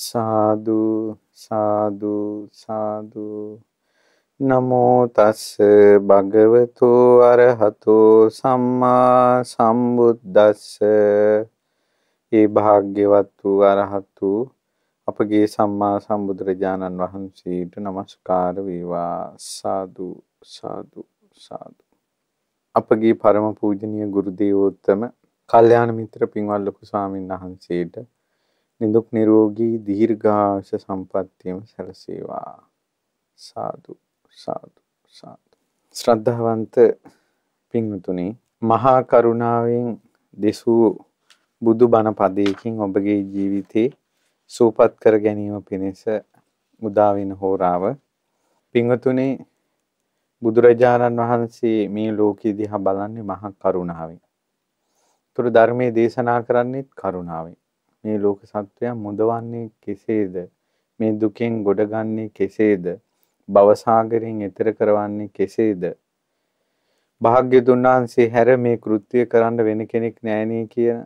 සාදු සාදු සාදු නමෝ තස් භගවතු අරහතු සම්මා සම්බුද්දස්ස ඒ භාග්‍යවත් වූ අරහතු අපගේ සම්මා සම්බුදුරජාණන් වහන්සේට নমස්කාර වේවා සාදු සාදු සාදු අපගේ පරම පූජනීය ගුරු දේවෝත්තම කල්යාණ මිත්‍ර පින්වත් ලොකු ස්වාමීන් වහන්සේට නිදුක් නිරෝගී දීර්ඝාස සම්පන්නියම සැලසේවා සාදු සාදු සාදු ශ්‍රද්ධාවන්ත පින්තුනි මහා කරුණාවෙන් දෙසූ බුදු බණ පදයකින් ඔබගේ ජීවිතේ සූපත් කර ගැනීම පිණිස උදා වෙන හෝරාව පින්තුනි බුදුරජාණන් වහන්සේ මේ ලෝකෙ දිහා බලන්නේ මහා කරුණාවෙන්. ඒතර ධර්මයේ දේශනා කරන්නේත් කරුණාවෙන්. මේ ලෝක සත්වයා මුදවන්නේ කෙසේද? මේ දුකෙන් ගොඩගන්නේ කෙසේද? භවසාගරයෙන් එතර කරවන්නේ කෙසේද? භාග්‍යතුන් වහන්සේ හැර මේ කෘත්‍ය කරන්න වෙන කෙනෙක් නැහැ කියන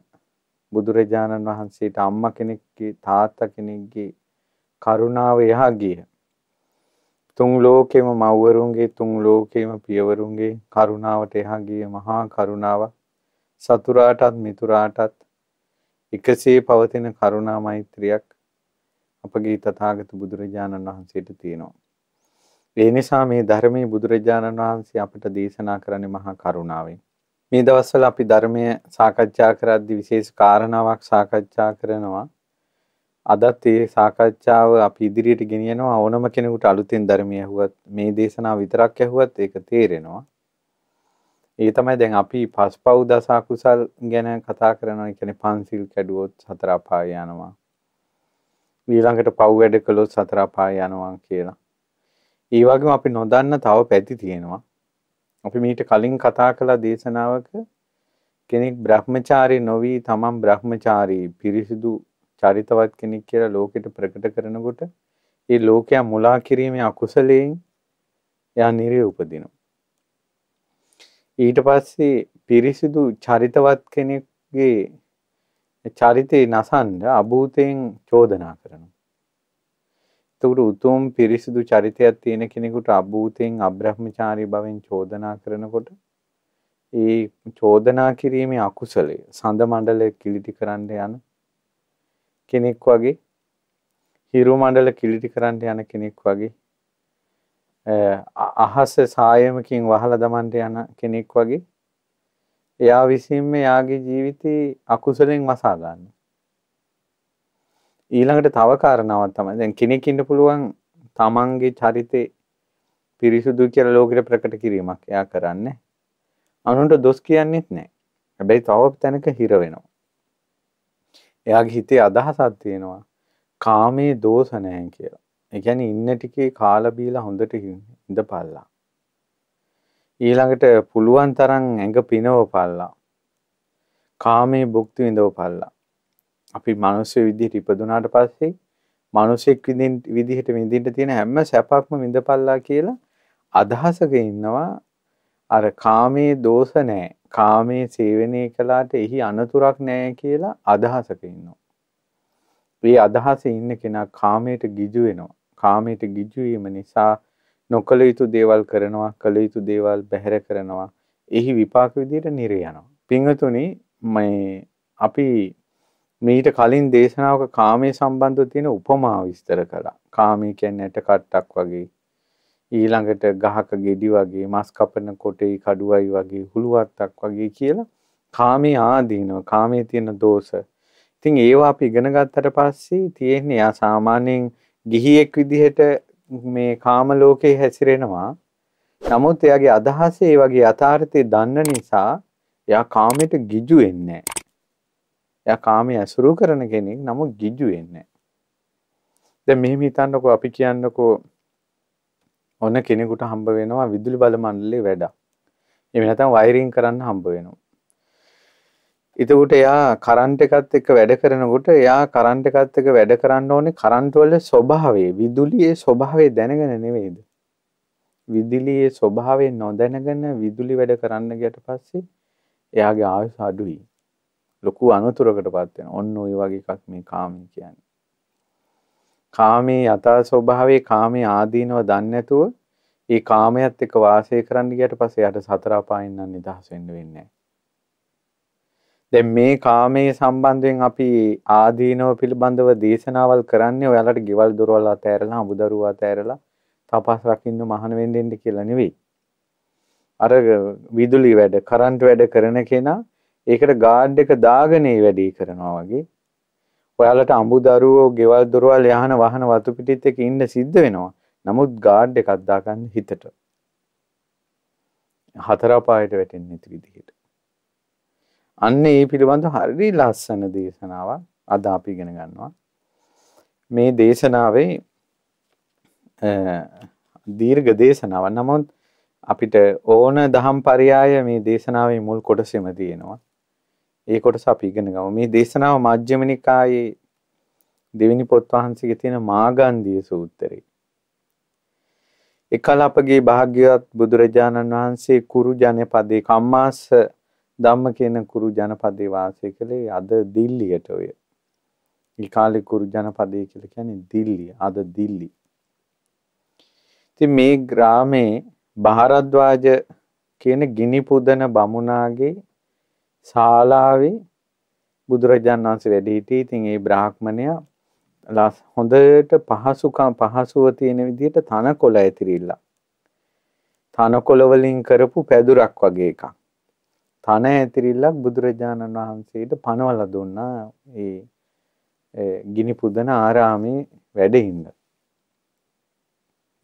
බුදුරජාණන් වහන්සේට අම්මා කෙනෙක්ගේ තාත්තා කෙනෙක්ගේ කරුණාව එහා ගිය තුන් ලෝකෙම මව්වරුන්ගේ තුන් ලෝකෙම පියවරුන්ගේ කරුණාවට එහා ගිය මහා කරුණාව සතුරාටත් මිතුරාටත් එකසේ පවතින කරුණා මෛත්‍රියක් අපගේ තථාගත බුදුරජාණන් වහන්සේට තියෙනවා. ඒ නිසා මේ ධර්මයේ බුදුරජාණන් වහන්සේ අපට දේශනා කරන්නේ මහා කරුණාවෙන්. මේ දවස්වල අපි ධර්මයේ සාකච්ඡා කරද්දී විශේෂ කාරණාවක් සාකච්ඡා කරනවා. අදත් ඒ සාකච්ඡාව අපි ඉදිරියට ගෙනියනවා ඕනම කෙනෙකුට අලුතෙන් ධර්මය ඇහුවත් මේ දේශනාව විතරක් ඇහුවත් ඒක තේරෙනවා. ඒ තමයි දැන් අපි පස්පව් දස අකුසල් ගැන කතා කරනවා. ඒ කියන්නේ පන්සිල් කැඩුවොත් සතර අපාය යනවා. ඊළඟට පව් වැඩ කළොත් සතර අපාය යනවා කියලා. ඒ වගේම අපි නොදන්න තව පැති තියෙනවා. අපි මීට කලින් කතා කළ දේශනාවක කෙනෙක් බ්‍රහ්මචාරී නොවී තමන් බ්‍රහ්මචාරී පිරිසිදු චරිතවත් කෙනෙක් කියලා ලෝකෙට ප්‍රකට කරනකොට ඒ ලෝකයා මුලා කිරීමේ අකුසලයෙන් යා නිරේ උපදිනවා. ඊට පස්සේ පිරිසිදු චරිතවත් කෙනෙක්ගේ චරිතය නසන්ඩ අභූතයෙන් චෝදනා කරනවා. එතකොට උතුම් පිරිසිදු චරිතයක් තියෙන කෙනෙකුට අභූතයෙන් අබ්‍රහ්මචාරී භවෙන් චෝදනා කරනකොට ඒ චෝදනා කිරීමේ අකුසලය සඳ මණ්ඩලය කිලිටි කරන්න යන කෙනෙක් වගේ හිරු මණ්ඩල කිලිටි කරන්න යන කෙනෙක් වගේ අහස සායමකින් වහලා දමන්න යන කෙනෙක් වගේ එයා විසින්ම යාගේ ජීවිතේ අකුසලෙන් වසා ගන්න. ඊළඟට තව කාරණාවක් තමයි දැන් කෙනෙක් ඉන්න පුළුවන් තමන්ගේ චරිතේ පිරිසුදු කියලා ලෝකෙට ප්‍රකට කිරීමක් එයා කරන්නේ. අනුන්ට දොස් කියන්නෙත් නැහැ. හැබැයි තව තැනක හිර වෙනවා. එයාගේ හිතේ අදහසක් තියෙනවා. කාමයේ දෝෂ නැහැ කියලා. ඒ කියන්නේ ඉන්න ටිකේ කාලා බීලා හොඳට ඉඳපල්ලා. ඊළඟට පුළුවන් තරම් ඇඟ පිනවපල්ලා. කාමයේ භුක්ති විඳවපල්ලා. අපි මිනිස්සු විදිහට ඉපදුනාට පස්සේ මිනිසෙක් විදිහට විඳින්න තියෙන හැම සැපක්ම විඳපල්ලා කියලා අදහසක ඉන්නවා අර කාමයේ දෝෂ නැහැ. කාමයේ සේවනය කළාට එහි අනතුරක් නැහැ කියලා අදහසක ඉන්නවා. මේ අදහසේ ඉන්න කෙනා කාමයට ගිජු වෙනවා. කාමයට ගිජු වීම නිසා නොකළ යුතු දේවල් කරනවා, කළ යුතු දේවල් බැහැර කරනවා. එහි විපාක විදියට නිරය යනවා. පින්වතුනි මේ අපි මීට කලින් දේශනාවක කාමයේ සම්බන්ධව තියෙන උපමා විස්තර කළා. කාමී කියන්නේ ඇට කට්ටක් වගේ. ඊළඟට ගහක ගෙඩි වගේ, මස් කපන කොටේ කඩුවයි වගේ, හුළුවත්තක් වගේ කියලා කාමී ආදීනව, කාමයේ තියෙන දෝෂ. ඉතින් ඒවා අපි ඉගෙන ගත්තට පස්සේ තියෙන්නේ යා සාමාන්‍යයෙන් ගිහියෙක් විදිහට මේ කාම ලෝකේ හැසිරෙනවා. නමුත් එයාගේ අදහස ඒ වගේ යථාර්ථය දන්න නිසා එයා කාමයට ගිජු වෙන්නේ නැහැ. එයා කාමයේ අසුරු කරන කෙනෙක් නමුත් ගිජු වෙන්නේ නැහැ. දැන් මෙහෙම හිතන්නකෝ අපි කියන්නකෝ ඔන්න කෙනෙකුට හම්බ වෙනවා විදුලි බල මණ්ඩලයේ වැඩක්. එහෙම නැත්නම් වයරින් කරන්න හම්බ වෙනවා. එතකොට එයා කරන්ට් එකත් එක්ක වැඩ කරනකොට එයා කරන්ට් එකත් එක්ක වැඩ කරන්න ඕනේ කරන්ට් වල ස්වභාවය විදුලියේ ස්වභාවය දැනගෙන නෙවෙයිද විදුලියේ ස්වභාවය නොදැනගෙන විදුලි වැඩ කරන්න ගියට පස්සේ එයාගේ ආයුෂ අඩුයි ලොකු අනතුරකටපත් වෙනවා ඔන්න ওই වගේ එකක් මේ කාමී කියන්නේ කාමේ යථා ස්වභාවයේ කාමේ ආදීනව දන්නේ නැතුව ඒ කාමයට එක්ක වාසය කරන්න ගියට පස්සේ යාට සතර අපායන් නම් නිදහස් වෙන්න වෙන්නේ නැහැ දැන් මේ කාමයේ සම්බන්ධයෙන් අපි ආදීනව පිළිබඳව දේශනාවල් කරන්නේ ඔයාලට ගෙවල් දොරවල් අතෑරලා අමුදරුවා අතෑරලා තපස් රකින්න මහාන වෙන්න ඉන්න කියලා නෙවෙයි. අර විදුලි වැඩ, කරන්ට් වැඩ කරන කෙනා ඒකට ගාඩ් එක දාගෙන වැඩේ කරනවා වගේ. ඔයාලට අමුදරුවෝ ගෙවල් දොරවල් යහන වාහන වතු පිටිත් එක්ක ඉන්න සිද්ධ වෙනවා. නමුත් ගාඩ් එකක් දාගන්න හිතට. හතර පායට වැටෙන්නේ නැති විදිහට. අන්න ඒ පිළිබඳ හරි ලස්සන දේශනාවක් අද අපි ඉගෙන ගන්නවා. මේ දේශනාවේ දීර්ඝ දේශනාවක්. නමුත් අපිට ඕන දහම් පරයය මේ දේශනාවේ මුල් කොටසෙම තියෙනවා. ඒ කොටස අපි ඉගෙන ගමු. මේ දේශනාව මජ්ක්‍ධිම නිකායේ දෙවෙනි පොත් වහන්සේගේ තියෙන මාගන්ධීය සූත්‍රය. එකල අපගේ භාග්‍යවත් බුදුරජාණන් වහන්සේ කුරු ජනපදයේ කම්මාස ධම්ම කියන කුරු ජනපදයේ වාසය කළේ අද දිල්ලියට ඔය. ඒ කාලේ කුරු ජනපදය කියලා කියන්නේ දිල්ලිය. අද දිල්ලි. ඉතින් මේ ග්‍රාමේ භාරද්වාජ කියන ගිනි පුදන බමුණාගේ ශාලාවේ බුදුරජාණන් වහන්සේ වැඩ සිටී. ඉතින් ඒ බ්‍රාහ්මණයා ලස් හොඳට පහසුකම් පහසුව තියෙන විදිහට තනකොළ ඇතිරිලා. තනකොළ වලින් කරපු පැදුරක් වගේ එකක්. තන ඇතිරිල්ලක් බුදුරජාණන් වහන්සේට පනවලා දුන්නා ඒ ගිනි පුදන ආරාමේ වැඩින්න.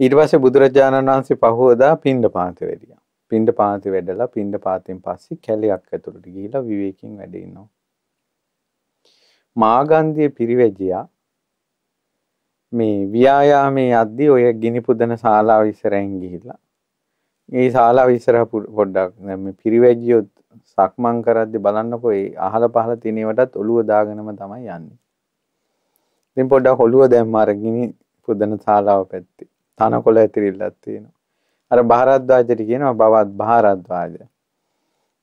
ඊට පස්සේ බුදුරජාණන් වහන්සේ පහවදා පිණ්ඩපාත වැඩියා. පිණ්ඩපාත වැඩලා පිණ්ඩපාතෙන් පස්සේ කැලයක් ඇතුළට ගිහිලා විවේකයෙන් වැඩ ඉන්නවා. මාගන්ධිය පිරිවැජියා මේ ව්‍යායාමයේ යද්දී ඔය ගිනි පුදන ශාලාව ඉස්සරහින් ගිහිල්ලා ඒ ශාලාව ඉස්සරහ පොඩ්ඩක් මේ පිරිවැජියොත් සක්මන් කරද්දි බලන්නකෝ ඒ අහල පහල තියෙන ඒවටත් ඔළුව දාගෙනම තමයි යන්නේ. ඉතින් පොඩ්ඩක් ඔළුව දැම්ම අර ගිනි පුදන ශාලාව පැත්තේ තනකොළ ඇතිරිල්ලක් තියෙනවා. අර බහරද්වාජට කියනවා බවත් බහරද්වාජ.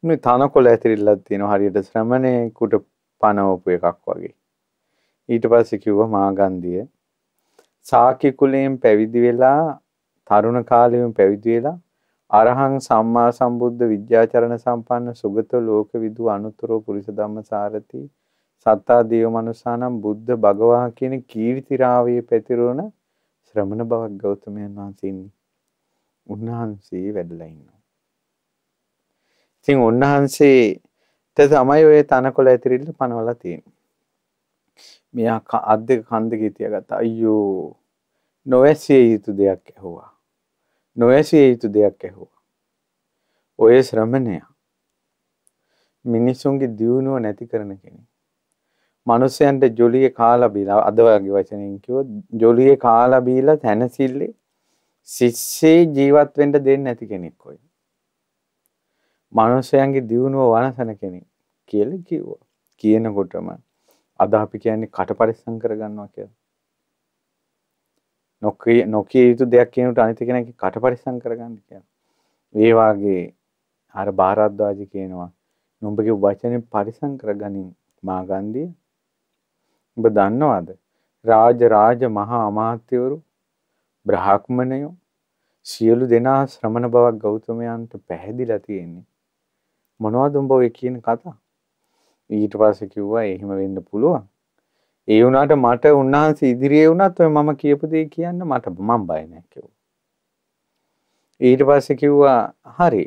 මේ තනකොළ ඇතිරිල්ලක් තියෙනවා හරියට ශ්‍රමණේකට පනවපු එකක් වගේ. ඊට පස්සේ කිව්වා මාගන්ධිය සාකි කුලයෙන් පැවිදි වෙලා තරුණ කාලයෙන් පැවිදි වෙලා අරහං සම්මා සම්බුද්ධ විද්‍යාචරණ සම්පන්න සුගත ලෝකවිදු අනුත්තරෝ පුරිස ධම්මසාරති සත්තා දේව මනුසානම් බුද්ධ භගවා කියන කීර්ති රාවයේ පැතිරුණ ශ්‍රමණ බවක් ගෞතමයන් වහන්සේ ඉන්නේ. උන්වහන්සේ වැඩලා ඉන්නවා. ඉතින් උන්වහන්සේට තමයි ඔය තනකොළ ඇතිරිල්ල පනවලා තියෙන්නේ. මෙයා අත් දෙක කන් දෙකේ තියාගත්තා. අයියෝ නොවැසිය යුතු දෙයක් ඇහුවා. නොවැසිය යුතු දෙයක් ඇහුවා. ඔය ශ්‍රමණයා මිනිසුන්ගේ දියුණුව නැති කරන කෙනෙක්. මනුස්සයන්ට ජොලිය කාලා බීලා අද වගේ වචනෙන් කිව්වොත් ජොලිය කාලා බීලා තනසිල්ලේ සිස්සේ ජීවත් වෙන්න දෙන්නේ නැති කෙනෙක් ඔය. මනුස්සයන්ගේ දියුණුව වනසන කෙනෙක් කියලා කිව්වා. කියනකොටම අද අපි කියන්නේ කට පරිස්සම් කරගන්නවා කියලා. නොකී නොකිය යුතු දෙයක් කියනට අනිත කෙනෙක් කට පරිස්සම් කරගන්න කියනවා. ඒ වාගේ අර භාරද්වාජි කියනවා නුඹගේ වචනේ පරිස්සම් කරගනින් මා ගන්ධිය. ඔබ දන්නවද? රාජ රාජ මහා අමාත්‍යවරු බ්‍රාහ්මණයෝ සියලු දෙනා ශ්‍රමණ බවක් ගෞතමයන්ට පැහැදිලා තියෙන්නේ. මොනවද උඹ ඔය කියන කතා? ඊට පස්සේ කිව්වා එහෙම වෙන්න පුළුවන්. ඒ වුණාට මට උන්වහන්සේ ඉදිරියේ වුණත් ඔය මම කියපු දේ කියන්න මට මම බය නැහැ කිව්වා. ඊට පස්සේ කිව්වා හරි.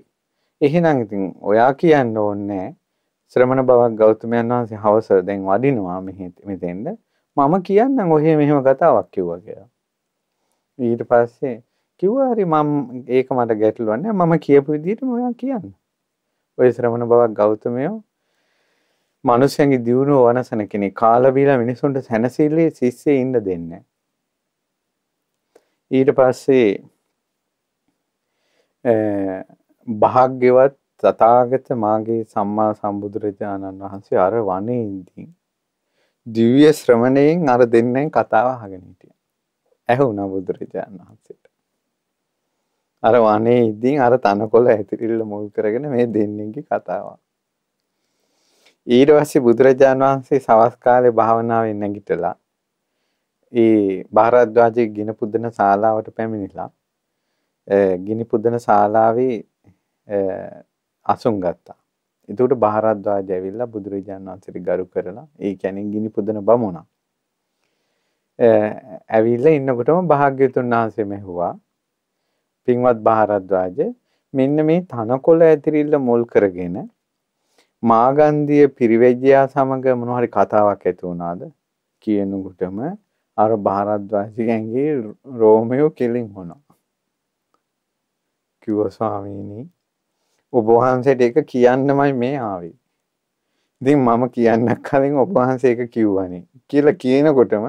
එහෙනම් ඉතින් ඔයා කියන්න ඕනේ ශ්‍රමණ බවක් ගෞතමයන් වහන්සේ හවස දැන් වඩිනවා මෙහි මෙතෙන්ද මම කියන්නම් ඔහේ මෙහෙම කතාවක් කිව්වා කියලා. ඊට පස්සේ කිව්වා හරි මම ඒක මට ගැටලුවක් නෑ මම කියපු විදිහටම ඔයා කියන්න. ඔය ශ්‍රමණ බවක් ගෞතමයෝ මනුස්සයන්ගේ දියුණුව වනසන කෙනෙක් කාලා බීලා මිනිසුන්ට සැනසෙල්ලේ සිස්සේ ඉන්න දෙන්නේ. ඊට පස්සේ භාග්‍යවත් තථාගත මාගේ සම්මා සම්බුදුරජාණන් වහන්සේ අර වනේ ඉඳින් දිව්‍ය ශ්‍රමණයෙන් අර දෙන්නෙන් කතාව අහගෙන හිටියා. ඇහුණා බුදුරජාණන් වහන්සේට. අර වනේ ඉඳින් අර තනකොළ ඇතිරිල්ල මුල් කරගෙන මේ දෙන්නේගේ කතාවක්. ඊට පස්සේ බුදුරජාණන් වහන්සේ සවස් කාලේ භාවනාවෙන් නැගිටලා ඒ භාරද්වාජයේ ගිනි පුදන ශාලාවට පැමිණිලා ගිනි පුදන ශාලාවේ අසුන් ගත්තා. එතකොට භාරද්වාජය ඇවිල්ලා බුදුරජාණන් වහන්සේට ගරු කරලා ඒ කියන්නේ ගිනි පුදන බමුණා. ඇවිල්ලා ඉන්නකොටම භාග්‍යතුන් වහන්සේ මෙහුවා පින්වත් භාරද්වාජ මෙන්න මේ තනකොළ ඇතිරිල්ල මුල් කරගෙන මාගන්දිය පිරිවැජයා සමග මොනහරි කතාවක් ඇති වුණාද කියනකොටම අර භාරද්වාජිකයන්ගේ රෝමයෝ කෙලින් වුණා. කිව්ව ස්වාමීනි ඔබ වහන්සේට ඒක කියන්නමයි මේ ආවේ. ඉතින් මම කියන්න කලින් ඔබ වහන්සේ ඒක කිව්වනේ කියලා කියනකොටම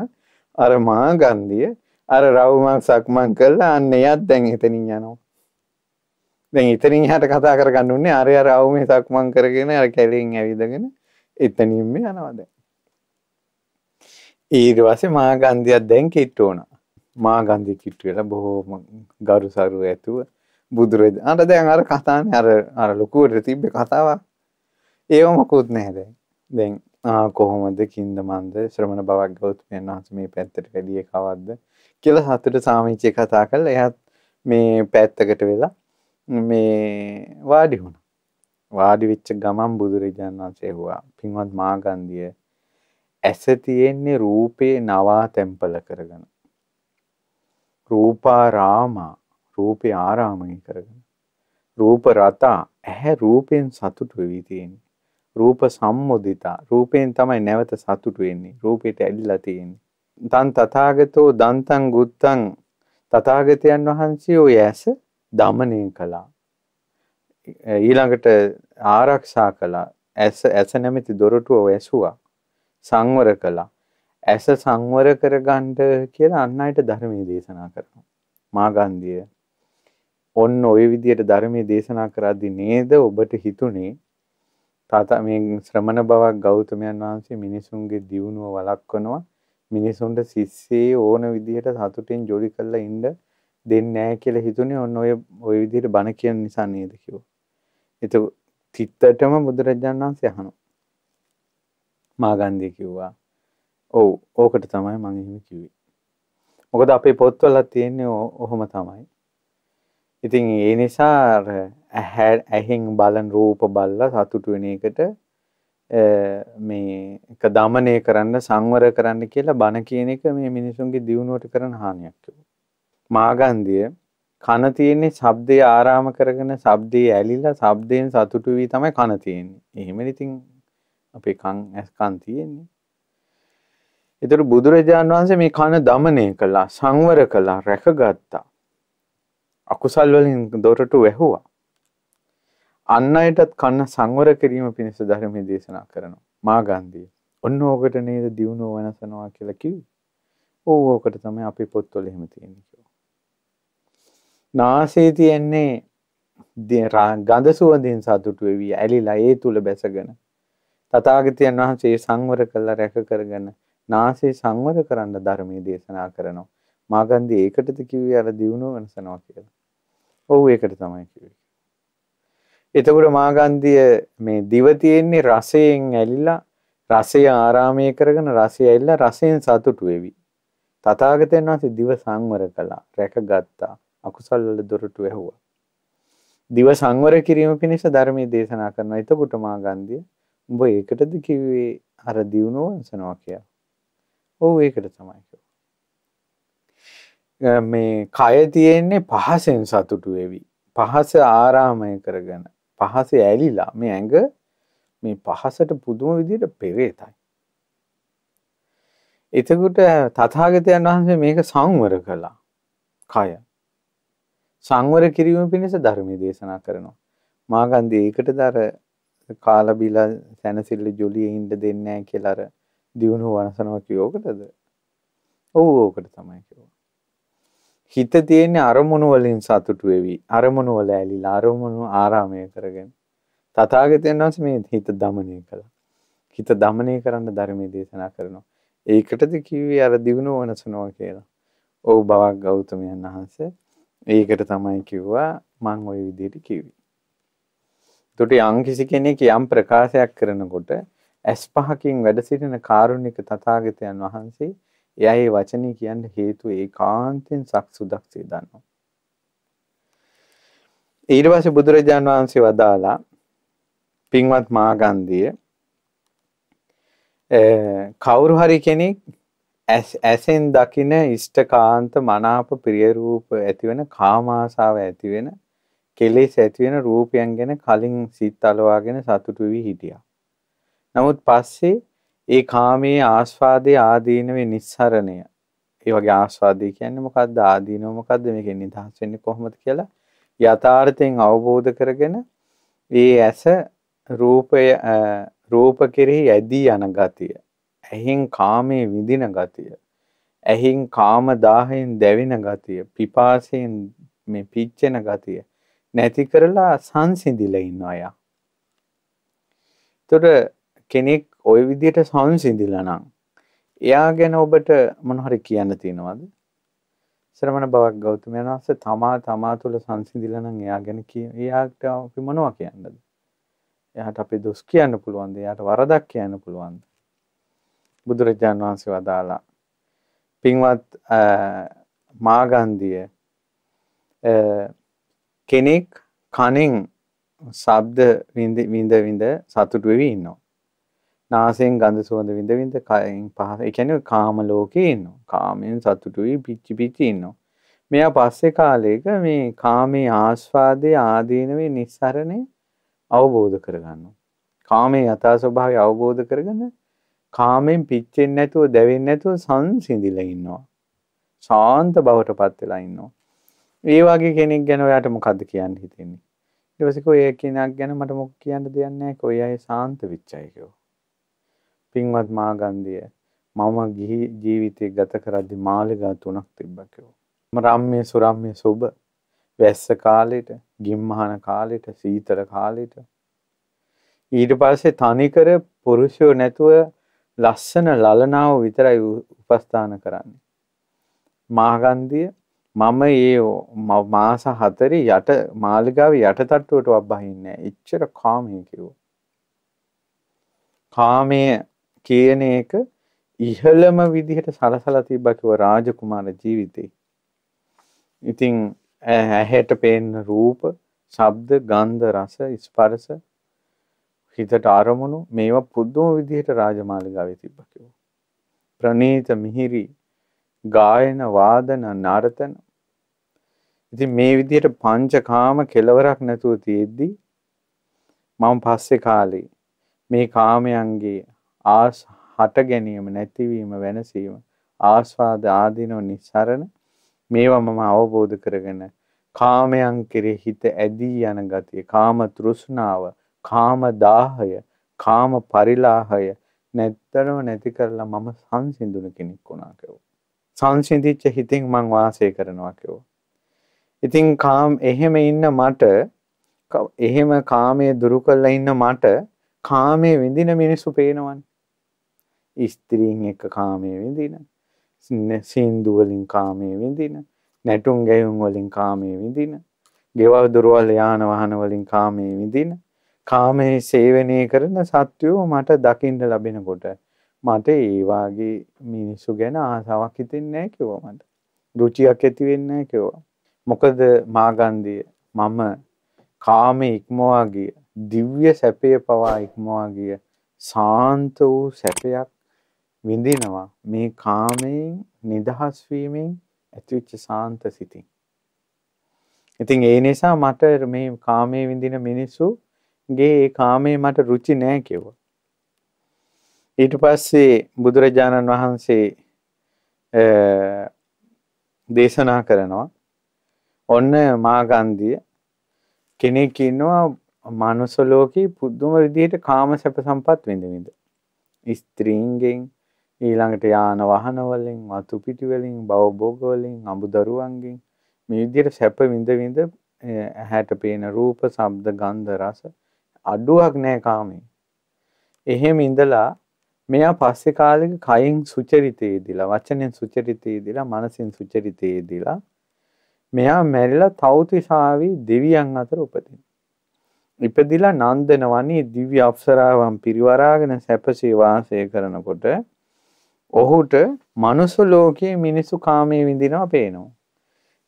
අර මාගන්දිය අර රවුමක් සක්මන් කළා අන්න එයත් දැන් එතනින් යනවා. දැන් එතනින් එහාට කතා කරගන්න උන්නේ අර අර අවුමේ සක්මන් කරගෙන අර කැලෙන් ඇවිදගෙන එතනින්ම යනවා දැන්. ඊට පස්සේ මා ගන්ධියක් දැන් කිට්ට උනා. මා ගන්ධි කිට්ට වෙලා බොහොම ගරුසරු ඇතුව බුදුරජාණන් අර දැන් අර කතානේ අර අර ලොකුවට තිබ්බ කතාවක්. ඒව මොකුත් නැහැ දැන්. දැන් කොහොමද කින්ද මන්ද ශ්‍රමණ බවක් ගෞතමයන් වහන්සේ මේ පැත්තට වැඩිය කවද්ද කියලා හතර සාමිච්චය කතා කරලා එයාත් මේ පැත්තකට වෙලා මේ වාඩි වුණ වාඩි වෙච්ච ගමන් බුදුරජාණන් වහන්සේ හුවා පින්වත් මාගන්දිය ඇස තියෙන්නේ රූපේ නවා තැම්පල කරගෙන රූපාරාම රූපේ ආරාමණය කරගෙන රූප රතා ඇහැ රූපයෙන් සතුට වෙවි තියෙන්නේ රූප සම්මුදිතා රූපයෙන් තමයි නැවත සතුට වෙන්නේ රූපයට ඇලිලා තියෙන්නේ තන් තථාගතෝ දන්තං ගුත්තං තථාගතයන් වහන්සේ ඔය ඇස දමනය කළා. ඊළඟට ආරක්ෂා කළා ඇස ඇස නැමැති දොරටුව වැසුවා සංවර කළා. ඇස සංවර කරගන්ට කියලා අන්න අයට ධර්මයේ දේශනා කරනවා. මාගන්දිය ඔන්න ඔය විදියට ධර්මයේ දේශනා කරද්දි නේද ඔබට හිතුනේ තාතා මේ ශ්‍රමණ බවක් ගෞතමයන් වහන්සේ මිනිසුන්ගේ දියුණුව වළක්වනවා මිනිසුන්ට සිස්සේ ඕන විදිහට සතුටින් ජොලි කරලා ඉන්න දෙන්නේ නැහැ කියලා හිතුනේ ඔන්න ඔය ওই විදිහට බණ කියන නිසා නේද කිව්වා. එතකොට තිත්තටම බුදුරජාණන් වහන්සේ අහනවා. මාගන්ධිය කිව්වා. ඔව් ඕකට තමයි මම එහෙම කිව්වේ. මොකද අපේ පොත්වල තියෙන්නේ ඔහොම තමයි. ඉතින් ඒ නිසා අර ඇහෙන් බලන රූප බලලා සතුටු වෙන එකට මේ එක දමනය කරන්න සංවර කරන්න කියලා බණ කියන එක මේ මිනිසුන්ගේ දියුණුවට කරන හානියක් කිව්වා. මාගන්ධිය කන තියෙන්නේ ශබ්දය ආරාම කරගෙන ශබ්දේ ඇලිලා ශබ්දයෙන් සතුටු වී තමයි කන තියෙන්නේ. එහෙම ඉතින් අපේ කන් ඇස් කන් තියෙන්නේ. ඒතර බුදුරජාන් වහන්සේ මේ කන দমনය කළා, සංවර කළා, රැකගත්තා. අකුසල් වලින් දොරටු වැහුවා. අන් අයටත් කන්න සංවර කිරීම පිණිස ධර්මයේ දේශනා කරනවා. මාගන්ධිය. ඔන්න ඕකට නේද දියුණුව වෙනසනවා කියලා කිව්වේ. ඕක ඕකට තමයි අපේ පොත්වල එහෙම තියෙන්නේ. නාසයේ තියෙන්නේ ගඳ සුවඳින් සතුටු වෙවි ඇලිලා ඒ තුල බැසගෙන තථාගතයන් වහන්සේ සංවර කළා රැක කරගෙන නාසය සංවර කරන්න ධර්මයේ දේශනා කරනවා. මාගන්දි ඒකටද කිව්වේ අර දිනුව වෙනසනවා කියලා. ඔව් ඒකට තමයි කිව්වේ. එතකොට මාගන්දිය මේ දිව තියෙන්නේ රසයෙන් ඇලිලා රසය ආරාමය කරගෙන රසය ඇලිලා රසයෙන් සතුටු වෙවි. තථාගතයන් වහන්සේ දිව සංවර කළා, රැකගත්තා. අකුසල් වල දොරටු ඇහුවා. දිව සංවර කිරීම පිණිස ධර්මයේ දේශනා කරනවා. එතකොට මා ගන්ධිය උඹ ඒකටද කිව්වේ අර දියුණුව වසනවා කියලා. ඔව් ඒකට තමයි කිව්වේ. මේ කය තියෙන්නේ පහසෙන් සතුටු වෙවි. පහස ආරාමය කරගෙන පහස ඇලිලා මේ ඇඟ මේ පහසට පුදුම විදිහට පෙරේතයි. එතකොට තථාගතයන් වහන්සේ මේක සංවර කළා. කය. සංවර කිරීම පිණිස ධර්මය දේශනා කරනවා. මාගන්දී ඒකට දර කාලබිලා සැනසිල්ල ජොලිය හින්ඩ දෙන්නෑ කියලාර දියුණු වනසනව කියෝකටද. ඔවු ඕකට තමයි කිව. හිත තියෙන අරමුණු වලින් සතුටු වෙවි. අරමුණු වල ඇලිලා අරමුණු ආරාමය කරගෙන. තථාගතයන් වහන්සේ මේ හිත দমনය කළා. හිත দমনය කරන්න ධර්මයේ දේශනා කරනවා. ඒකටද කිව්වේ අර දිනුව වනසනවා කියලා. ඔව් බවක් ගෞතමයන් වහන්සේ ඒකට තමයි කිව්වා මං ওই විදිහට කිව්වේ. එතකොට යම් කිසි කෙනෙක් යම් ප්‍රකාශයක් කරනකොට ඇස් පහකින් වැඩ සිටින කාරුණික තථාගතයන් වහන්සේ එයා මේ වචනේ කියන්න හේතුව ඒකාන්තෙන් සක්සුදක්සේ දන්නවා. ඊට පස්සේ බුදුරජාන් වහන්සේ වදාලා පින්වත් මාගන්ධිය කවුරු හරි කෙනෙක් ඇසෙන් දකින ඉෂ්ඨකාන්ත මනාප ප්‍රිය රූප ඇතිවෙන කාමාශාව ඇතිවෙන කෙලෙස් ඇතිවෙන රූපයන් ගැන කලින් සිත් අලවාගෙන සතුටු වී හිටියා. නමුත් පස්සේ ඒ කාමයේ ආස්වාදයේ ආදීනවේ නිස්සරණය. ඒ වගේ ආස්වාදය කියන්නේ මොකද්ද ආදීනව මොකද්ද මේකෙන් නිදහස් වෙන්නේ කොහොමද කියලා යථාර්ථයෙන් අවබෝධ කරගෙන ඒ ඇස රූපය රූප කෙරෙහි ඇදී යන ගතිය ඇහෙන් කාමයේ විඳින ගතිය ඇහින් කාම දාහයෙන් දැවෙන ගතිය පිපාසයෙන් මේ පිච්චෙන ගතිය නැති කරලා සංසිඳිලා ඉන්නවා යා. එතකොට කෙනෙක් ওই විදිහට සංසිඳිලා නම් එයා ගැන ඔබට මොන හරි කියන්න තියෙනවද? ශ්‍රමණ බවක් ගෞතමයන් වහන්සේ තමා තමා තුළ සංසිඳිලා නම් එයා ගැන කිය එයාට අපි මොනවා කියන්නද? එයාට අපි දොස් කියන්න පුළුවන්ද? එයාට වරදක් කියන්න පුළුවන්ද? බුදුරජාණන් වහන්සේ වදාලා පින්වත් මාගන්ධිය කෙනෙක් කනෙන් ශබ්ද විඳ විඳ විඳ සතුටු වෙවි ඉන්නවා. නාසයෙන් ගඳ සුවඳ විඳ විඳ කයෙන් පහස ඒ කියන්නේ කාම ලෝකේ ඉන්නවා. කාමයෙන් සතුටුයි පිච්චි පිච්චි ඉන්නවා. මෙයා පස්සේ කාලයක මේ කාමයේ ආස්වාදයේ ආදීනවේ නිස්සරණේ අවබෝධ කරගන්නවා. කාමයේ යථා ස්වභාවය අවබෝධ කරගෙන කාමෙන් පිච්චෙන්නේ නැතුව දැවෙන්නේ නැතුව සංසිඳිලා ඉන්නවා. ශාන්ත බවටපත් වෙලා ඉන්නවා. ඒ වගේ කෙනෙක් ගැන ඔයාට මොකද්ද කියන්න හිතෙන්නේ? ඊට පස්සේ කොයි කෙනෙක් ගැන මට මොකක් කියන්න දෙයක් නැහැ. කොයි අය ශාන්ත විච්චයි කියෝ. පින්වත් මාගන්ධිය මම ගිහි ජීවිතේ ගත කරද්දි මාළිගා තුනක් තිබ්බා කියෝ. රම්ම්‍ය සුරම්ම්‍ය සුබ වැස්ස කාලෙට, ගිම්මහන කාලෙට, සීතල කාලෙට ඊට පස්සේ තනිකර පුරුෂයෝ නැතුව ලස්සන ලලනාව විතරයි උපස්ථාන කරන්නේ. මාගන්දිය මම ඒ මාස හතරේ යට මාලිගාව යටතට්ටුවටවත් බහින්නේ නැහැ. එච්චර කාමයේ කිව්වා. කාමයේ කියන එක ඉහළම විදිහට සලසලා තිබ්බා කිව්ව රාජකුමාර ජීවිතේ. ඉතින් ඇහැට පේන රූප, ශබ්ද, ගන්ධ, රස, ස්පර්ශ හිතට අරමුණු මේවා පුද්දුම විදිහට රාජමාලිගාවේ තිබ්බා කිව්වා. ප්‍රණීත මිහිරි ගායන වාදන නර්තන ඉතින් මේ විදිහට පංචකාම කෙලවරක් නැතුව තියෙද්දි මම පස්සේ කාලේ මේ කාමයන්ගේ ආස් හට ගැනීම නැතිවීම වෙනසීම ආස්වාද ආදීනෝ නිස්සරණ මේවා මම අවබෝධ කරගෙන කාමයන් කෙරෙහි හිත ඇදී යන ගතිය කාම තෘෂ්ණාව කාම දාහය, කාම පරිලාහය නැත්තරම නැති කරලා මම සංසිඳුණ කෙනෙක් වුණා කිව්වා. සංසිඳිච්ච හිතින් මං වාසය කරනවා කිව්වා. ඉතින් කාම එහෙම ඉන්න මට එහෙම කාමයේ දුරු කරලා ඉන්න මට කාමයේ විඳින මිනිස්සු පේනවනේ. ස්ත්‍රීන් එක්ක කාමයේ විඳින, සින්දු වලින් කාමයේ විඳින, නැටුම් ගැයුම් වලින් කාමයේ විඳින, ගෙවල් දොරවල් යාන වාහන වලින් කාමයේ විඳින කාමයේ සේවනය කරන සත්වෝ මට දකින්න ලැබෙනකොට මට ඒ වාගේ මිනිස්සු ගැන ආසාවක් හිතෙන්නේ නැහැ කිව්වා මට. රුචියක් ඇති වෙන්නේ නැහැ කිව්වා. මොකද මාගන්ධිය මම කාමයේ ඉක්මවා ගිය දිව්‍ය සැපය පවා ඉක්මවා ගිය සාන්ත වූ සැපයක් විඳිනවා මේ කාමයෙන් නිදහස් වීමෙන් ඇතිවෙච්ච සාන්ත සිතින්. ඉතින් ඒ නිසා මට මේ කාමයේ විඳින මිනිස්සු ගේ ඒ කාමේ මට රුචි නෑ කිව්වා. ඊට පස්සේ බුදුරජාණන් වහන්සේ දේශනා කරනවා ඔන්න මාගන්ධිය කෙනෙක් ඉන්නවා මනුස්ස ලෝකේ පුදුම විදිහට කාම සැප සම්පත් විඳ විඳ. ස්ත්‍රීන්ගෙන් ඊළඟට යාන වාහන වලින්, වතු පිටි වලින්, භවභෝග වලින්, අඹ දරුවන්ගෙන් මේ විදිහට සැප විඳ විඳ ඇහැට පේන රූප, ශබ්ද, ගන්ධ, රස අඩුවක් නෑ කාමේ. එහෙම ඉඳලා මෙයා පස්සේ කාලෙක කයින් සුචරිතයේ දිලා වචනෙන් සුචරිතයේ දිලා මනසින් සුචරිතයේ දිලා මෙයා මැරිලා තෞතිසාවි දෙවියන් අතර උපදින. ඉපදිලා නන්දන වනී දිව්‍ය අප්සරාවන් පිරිවරාගෙන සැපසේ වාසය කරනකොට ඔහුට මනුස්ස ලෝකයේ මිනිසු කාමයේ විඳිනවා පේනවා.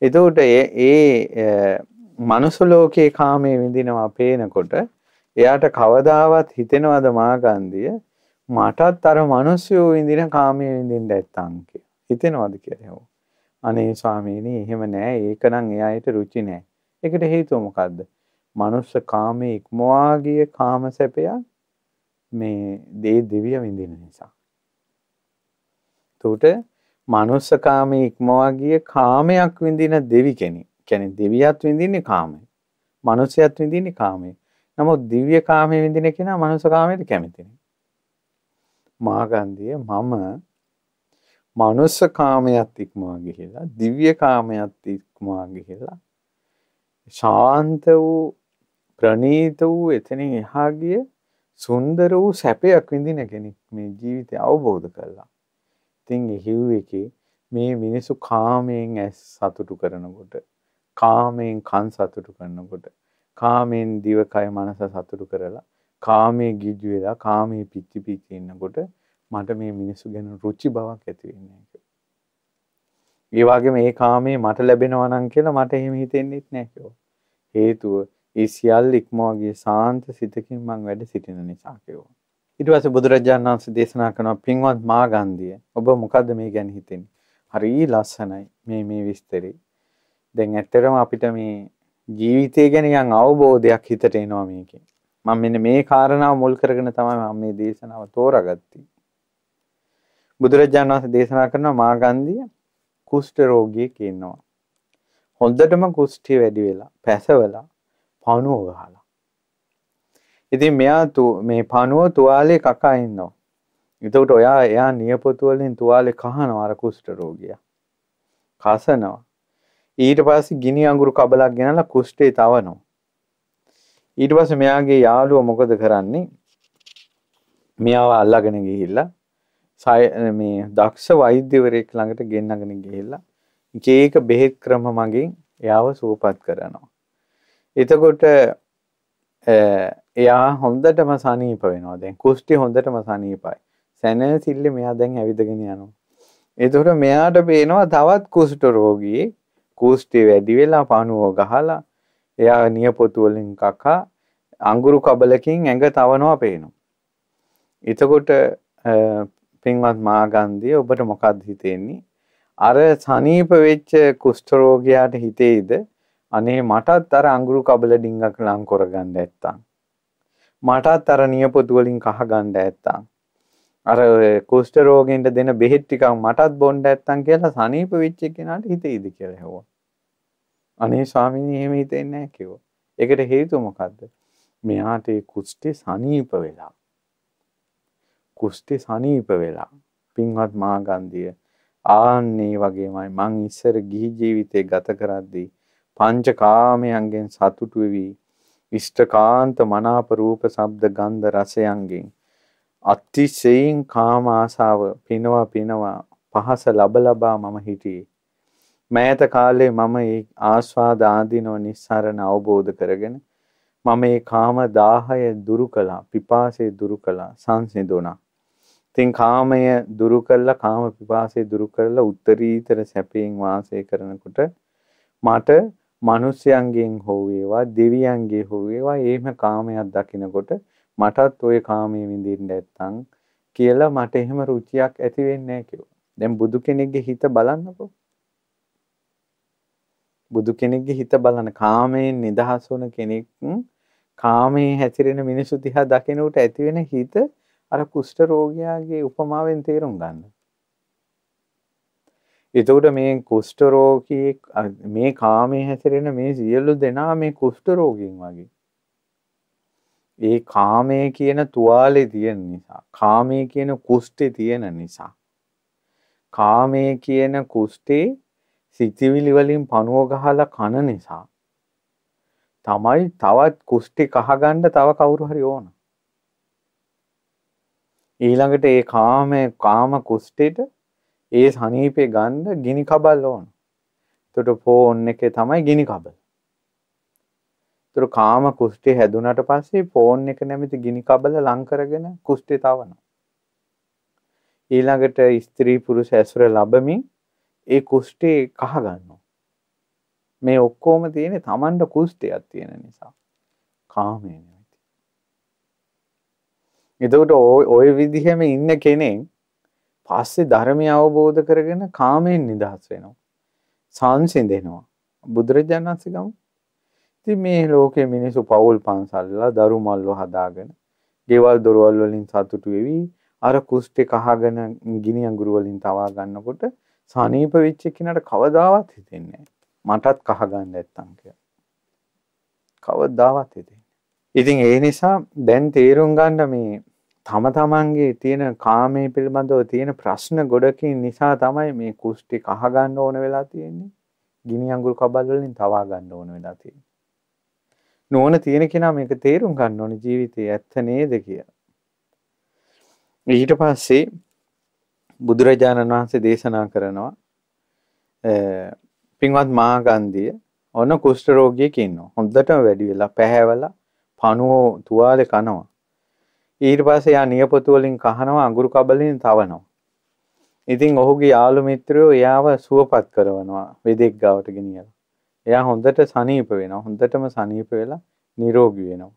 එතකොට ඒ මනුස්ස ලෝකයේ කාමයේ විඳිනවා පේනකොට එයාට කවදාවත් හිතෙනවද මාගන්දිය මටත් අර මිනිස්සු විඳින කාමයේ විඳින්න ඇත්තන් කියලා. හිතෙනවද කියලා හෙවෝ. අනේ ස්වාමීනි එහෙම නෑ. ඒක නම් එයාට රුචි නෑ. ඒකට හේතුව මොකද්ද? මනුස්ස කාමයේ ඉක්මවා ගිය කාම සැපයක් මේ දේ දිවිය විඳින නිසා. එතකොට මනුස්ස කාමයේ ඉක්මවා ගිය කාමයක් විඳින දෙවි කෙනෙක්. කියන්නේ දෙවියත් විඳින්නේ කාමය. මනුස්සයත් විඳින්නේ කාමය. නමුත් දිව්‍ය කාමයේ විඳින කෙනා මනුෂ්‍ය කාමයට කැමති නෑ. මාගන්ධිය මම මනුෂ්‍ය කාමයට ඉක්මවා ගිහිලා දිව්‍ය කාමයට ඉක්මවා ගිහිලා ශාන්ත වූ ප්‍රණීත වූ එතනින් එහා ගිය සුන්දර වූ සැපයක් විඳින කෙනෙක් මේ ජීවිතය අවබෝධ කළා. ඉතින් හිව් එකේ මේ මිනිසු කාමයෙන් ඇස් සතුටු කරනකොට කාමයෙන් කන් සතුටු කරනකොට කාමෙන් දිව කය මනස සතුටු කරලා කාමයේ ගිජු වෙලා කාමයේ පිච්චි පිච්චි ඉන්නකොට මට මේ මිනිස්සු ගැන රුචි බවක් ඇති වෙන්නේ නැහැ. ඒ වගේම මේ කාමයේ මට ලැබෙනවා නම් කියලා මට එහෙම හිතෙන්නෙත් නැහැ හේතුව ඒ සියල්ල ඉක්මවා ගිය සාන්ත සිතකින් මං වැඩ සිටින නිසා කියලා. ඊට පස්සේ බුදුරජාණන් වහන්සේ දේශනා කරනවා පින්වත් මා ගන්ධිය ඔබ මොකද්ද මේ ගැන හිතෙන්නේ? හරි ලස්සනයි මේ මේ විස්තරේ. දැන් ඇත්තටම අපිට මේ ජීවිතය ගැන නිකන් අවබෝධයක් හිතට එනවා මේකෙන්. මම මෙන්න මේ කාරණාව මුල් කරගෙන තමයි මම මේ දේශනාව තෝරාගත්තේ. බුදුරජාණන් වහන්සේ දේශනා කරනවා මාගන්ධිය කුෂ්ඨ රෝගියෙක් ඉන්නවා. හොඳටම කුෂ්ඨිය වැඩි වෙලා, පැසවලා, පණුව ගහලා. ඉතින් මෙයා මේ පණුව තුවාලේ කකා ඉන්නවා. එතකොට ඔයා එයා නියපොතු වලින් තුවාලේ කහනවා අර කුෂ්ඨ රෝගියා. කසනවා. ඊට පස්සේ ගිනි අඟුරු කබලක් ගෙනලා කුෂ්ඨේ තවනවා. ඊට පස්සේ මෙයාගේ යාළුව මොකද කරන්නේ? මෙයාව අල්ලගෙන ගිහිල්ලා මේ දක්ෂ වෛද්‍යවරයෙක් ළඟට ගෙන්නගෙන ගිහිල්ලා ඒක බෙහෙත් ක්‍රම මගින් එයාව සුවපත් කරනවා. එතකොට එයා හොඳටම සනීප වෙනවා දැන් කුෂ්ටි හොඳටම සනීපයි සැනසිල්ල මෙයා දැන් ඇවිදගෙන යනවා එතකොට මෙයාට පේනවා තවත් කුෂ්ට රෝගියෙක් කූෂ්ටේ වැඩි වෙලා පණුව ගහලා එයා නියපොතු වලින් කකා අඟුරු කබලකින් ඇඟ තවනවා පේනවා. එතකොට පින්වත් මාගන්ධිය ඔබට මොකක්ද හිතෙන්නේ? අර සනීප වෙච්ච කුෂ්ඨ රෝගියාට හිතෙයිද අනේ මටත් අර අඟුරු කබල ඩිංගක් ලං කරගන්න ඇත්තම්. මටත් අර නියපොතු වලින් කහ ගන්න ඇත්තම්. අර කුෂ්ට රෝගෙන්ට දෙන බෙහෙත් ටිකක් මටත් බොන්න ඇත්තම් කියලා සනීප වෙච්ච කෙනාට හිතෙයිද කියලා හෙව්වා. අනේ ස්වාමීනි එහෙම හිතෙන්නේ නැහැ කිව්වා. ඒකට හේතුව මොකද්ද? මෙයාට ඒ කුෂ්ටි සනීප වෙලා. කුෂ්ටි සනීප වෙලා. පින්වත් මාගන්ධිය ආන්නේ වගේමයි මං ඉස්සර ගිහි ජීවිතේ ගත කරද්දී පංචකාමයන්ගෙන් සතුටු වෙවි ඉෂ්ඨකාන්ත මනාප රූප ශබ්ද ගන්ධ රසයන්ගෙන් අතිශයින් කාම ආසාව පිනවා පිනවා පහස ලබ ලබා මම හිටියේ මෑත කාලේ මම ඒ ආස්වාද ආදීනව නිස්සාරණ අවබෝධ කරගෙන මම ඒ කාම දාහය දුරු කළා පිපාසය දුරු කළා සංසිඳුණා ඉතින් කාමය දුරු කළා කාම පිපාසය දුරු කළා උත්තරීතර සැපයෙන් වාසය කරනකොට මට මිනිස්යන්ගෙන් හෝ වේවා දෙවියන්ගේ හෝ වේවා එහෙම කාමයක් දකිනකොට මටත් ওই කාමයේ විඳින්න නැත්තම් කියලා මට එහෙම රුචියක් ඇති වෙන්නේ නැහැ කිව්වා. දැන් බුදු කෙනෙක්ගේ හිත බලන්නකෝ. බුදු කෙනෙක්ගේ හිත බලන කාමයෙන් නිදහස් වුණ කෙනෙක් කාමයේ හැසිරෙන මිනිසු දිහා දකින උට ඇති වෙන හිත අර කුෂ්ඨ රෝගියාගේ උපමාවෙන් තේරුම් ගන්න. එතකොට මේ කුෂ්ඨ රෝගී මේ කාමයේ හැසිරෙන මේ සියලු දෙනා මේ කුෂ්ඨ රෝගීන් වගේ. ඒ කාමයේ කියන තුවාලේ තියෙන නිසා, කාමයේ කියන කුෂ්ඨේ තියෙන නිසා. කාමයේ කියන කුෂ්ඨේ සිතිවිලි වලින් පණුව ගහලා කන නිසා තමයි තවත් කුෂ්ටි කහගන්න තව කවුරු හරි ඕන. ඊළඟට ඒ කාමයේ කාම කුෂ්ටිට ඒ සනීපේ ගන්න ගිනි කබල් ඕන. එතකොට ෆෝන් එකේ තමයි ගිනි කබල්. එතකොට කාම කුෂ්ටි හැදුනට පස්සේ ෆෝන් එක නැමැති ගිනි කබල ලං කරගෙන කුෂ්ටි තවනවා. ඊළඟට ස්ත්‍රී පුරුෂ ඇසුර ලැබමින් ඒ කුෂ්ටේ කහ ගන්නවා. මේ ඔක්කොම තියෙන්නේ Tamanට කුෂ්ටයක් තියෙන නිසා. කාමය නෙවෙයි. එතකොට ওই විදිහෙම ඉන්න කෙනෙක් පස්සේ ධර්මය අවබෝධ කරගෙන කාමයෙන් නිදහස් වෙනවා. සංසිඳෙනවා. බුදුරජාණන් වහන්සේ ගම. ඉතින් මේ ලෝකේ මිනිස්සු පවුල් පන්සල්ලා දරු මල්ව හදාගෙන, ගෙවල් දොරවල් වලින් සතුටු වෙවි, අර කුෂ්ටේ කහගෙන ගිනි අඟුරු වලින් තවා ගන්නකොට සනීප වෙච්ච කෙනාට කවදාවත් හිතෙන්නේ මටත් කහගන්න නැත්තම් කියලා. කවදාවත් හිතෙන්නේ. ඉතින් ඒ නිසා දැන් තේරුම් ගන්න මේ තම තමන්ගේ තියෙන කාමයේ පිළිබඳව තියෙන ප්‍රශ්න ගොඩකින් නිසා තමයි මේ කුෂ්ටි කහගන්න ඕන වෙලා තියෙන්නේ. ගිනි අඟුල් කබල් වලින් තවා ගන්න ඕන වෙලා තියෙන්නේ. නෝන තියෙන කෙනා මේක තේරුම් ගන්න ඕනේ ජීවිතයේ ඇත්ත නේද කියලා. ඊට පස්සේ බුදුරජාණන් වහන්සේ දේශනා කරනවා පින්වත් මාගන්දිය ඔන්න කුෂ්ට රෝගියෙක් ඉන්නවා. හොඳටම වැඩි වෙලා පැහැවලා පණුව තුවාලේ කනවා. ඊට පස්සේ යා නියපොතු වලින් කහනවා අඟුරු කබලෙන් තවනවා. ඉතින් ඔහුගේ යාළු මිත්‍රයෝ එයාව සුවපත් කරනවා වෙදෙක් ගාවට ගෙනියලා. එයා හොඳට සනීප වෙනවා. හොඳටම සනීප වෙලා නිරෝගී වෙනවා.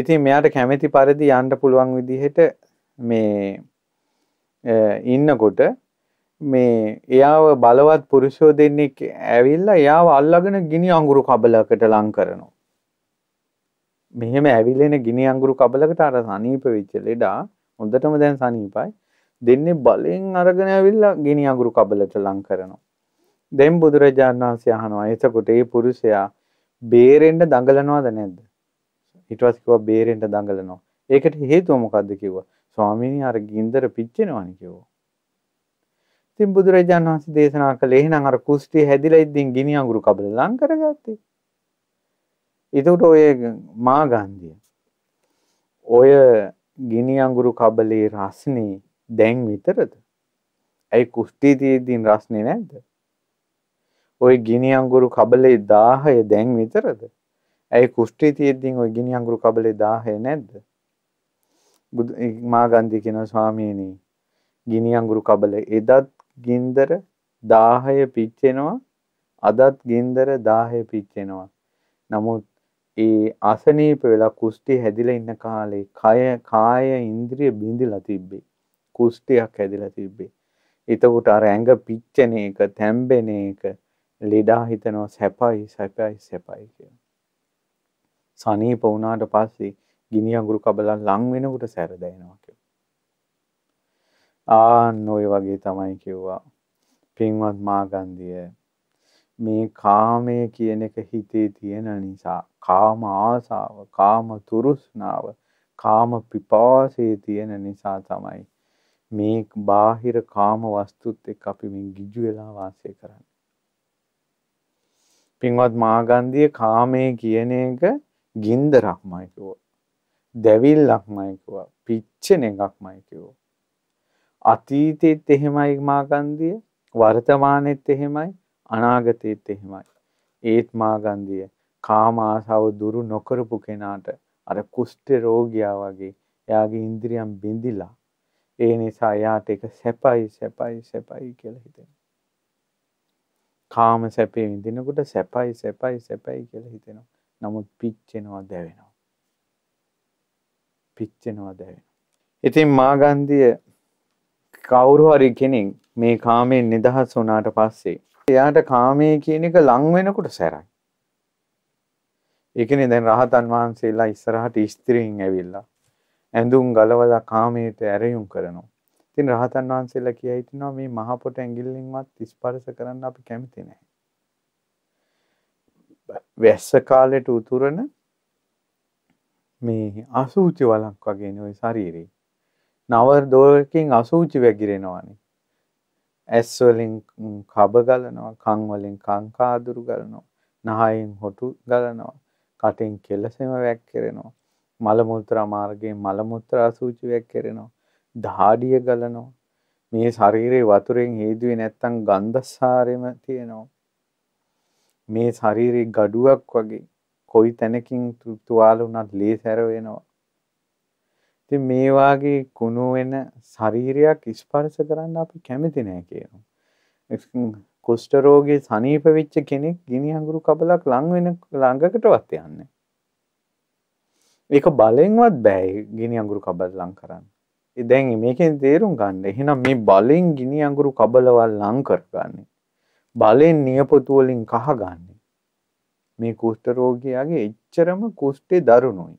ඉතින් මෙයාට කැමැති පරිදි යන්න පුළුවන් විදිහට මේ ඉන්නකොට මේ එයාව බලවත් පුරුෂෝ දෙන්නෙක් ඇවිල්ලා එයාව අල්ලගෙන ගිනි අඟුරු කබලකට ලං කරනවා. මෙහෙම ඇවිලෙන ගිනි අඟුරු කබලකට අර සනීප වෙච්ච ලෙඩා හොඳටම දැන් සනීපයි. දෙන්නේ බලෙන් අරගෙන ඇවිල්ලා ගිනි අඟුරු කබලට ලං කරනවා. දැන් බුදුරජාණන් වහන්සේ අහනවා එතකොට මේ පුරුෂයා බේරෙන්න දඟලනවද නැද්ද? ඊට පස්සේ කිව්වා බේරෙන්න දඟලනවා. ඒකට හේතුව මොකද්ද කිව්වා? ස්වාමීනි අර ගින්දර පිච්චෙනවනේ කිව්වා. ඉතින් බුදුරජාණන් වහන්සේ දේශනා කළේ එහෙනම් අර කුස්තිය හැදිලා ඉද්දින් ගිනි අඟුරු කබල ලං කරගත්තේ. ඒකට ඔය මාගන්ධිය. ඔය ගිනි අඟුරු කබලේ රස්නේ දැන් විතරද? ඇයි කුස්තිය තියෙද්දින් රස්නේ නැද්ද? ওই ගිනි අඟුරු කබලේ 1000 දැන් විතරද? ඇයි කුෂ්ටි තියෙද්දින් ওই ගිනි අඟුරු කබලේ 1000 නැද්ද? මා ගන්ධී කියන ස්වාමීනී ගිනි අඟුරු කබල එදත් ගින්දර 1000 පිච්චෙනවා අදත් ගින්දර 1000 පිච්චෙනවා නමුත් ඒ අසනීප වෙලා කුෂ්ටි හැදිලා ඉන්න කාලේ කය කාය ඉන්ද්‍රිය බිඳිලා තිබ්බේ කුෂ්ටියක් හැදිලා තිබ්බේ එතකොට අර ඇඟ පිච්චෙන එක තැම්බෙන එක ලෙඩා හිතනවා සැපයි සැපයි සැපයි කියලා සනීප වුණාට පස්සේ ගිනි අඟුරු කබලන් ලං වෙනකොට සැර දැනෙනවා කියලා. ආන් ওই වගේ තමයි කිව්වා. පින්වත් මාගන්ධිය මේ කාමය කියන එක හිතේ තියෙන නිසා කාම ආසාව, කාම තුරුස්නාව, කාම පිපාසය තියෙන නිසා තමයි මේ බාහිර කාම වස්තුත් එක්ක අපි මේ ගිජු වෙලා වාසය කරන්නේ. පින්වත් මාගන්ධිය කාමය කියන එක ගින්දරක්මයි කිව්වා. දැවිල්ලක්මයි කිව්වා. පිච්චෙන එකක්මයි කිව්වා. අතීතෙත් එහෙමයි මාගන්දිය, වර්තමානෙත් එහෙමයි, අනාගතෙත් එහෙමයි. ඒත් මාගන්දිය කාම ආසාව දුරු නොකරපු කෙනාට අර කුෂ්ඨ රෝගියා වගේ එයාගේ ඉන්ද්‍රියන් බිඳිලා ඒ නිසා එයාට ඒක සැපයි සැපයි සැපයි කියලා හිතෙනවා. කාම සැපේ විඳිනකොට සැපයි සැපයි සැපයි කියලා හිතෙනවා. නමුත් පිච්චෙනවා දැවෙනවා. පිච්චෙනවා දැවෙන. ඉතින් මාගන්දිය කවුරු හරි කෙනෙක් මේ කාමයෙන් නිදහස් වුණාට පස්සේ එයාට කාමයේ කියන එක ලං වෙනකොට සැරයි. ඒකනේ දැන් රහතන් වහන්සේලා ඉස්සරහට ස්ත්‍රීන් ඇවිල්ලා ඇඳුම් ගලවලා කාමයට ඇරයුම් කරනවා. ඉතින් රහතන් වහන්සේලා කියා හිටිනවා මේ මහ පොට ඇඟිල්ලෙන්වත් ස්පර්ශ කරන්න අපි කැමති නැහැ. වැස්ස කාලයට උතුරන මේ අසූචි වලක් වගේ නේ ওই ශරීරේ. නව දොරකින් අසූචි වැగిරෙනවානේ. ඇස් වලින් කබ ගලනවා, කන් වලින් කංකාඳුරු ගලනවා, නහයෙන් හොටු ගලනවා, කටෙන් කෙලසෙම වැක්කිරෙනවා. මල මුත්‍රා මාර්ගයෙන් මල මුත්‍රා අසූචි වැක්කිරෙනවා. දහඩිය ගලනවා. මේ ශරීරේ වතුරෙන් හේදුවේ නැත්තම් ගන්ධසාරෙම තියෙනවා. මේ ශරීරේ gaduwak වගේ කොයි තැනකින් තුවාල වුණත් ලේ සැර වෙනවා. ඉතින් මේ වාගේ කුණු වෙන ශරීරයක් ස්පර්ශ කරන්න අපි කැමති නෑ කියනවා. කුෂ්ඨ රෝගේ සනීප වෙච්ච කෙනෙක් ගිනි අඟුරු කබලක් ලං වෙන ළඟකටවත් යන්නේ නෑ. ඒක බලෙන්වත් බෑ ගිනි අඟුරු කබල ලං කරන්න. ඒ දැන් මේකෙන් තේරුම් ගන්න. එහෙනම් මේ බලෙන් ගිනි අඟුරු කබලවල් ලං කරගන්නේ. බලෙන් නියපොතු වලින් කහගන්නේ. මේ කුෂ්ඨ රෝගියාගේ එච්චරම කුෂ්ඨේ දරුණුයි.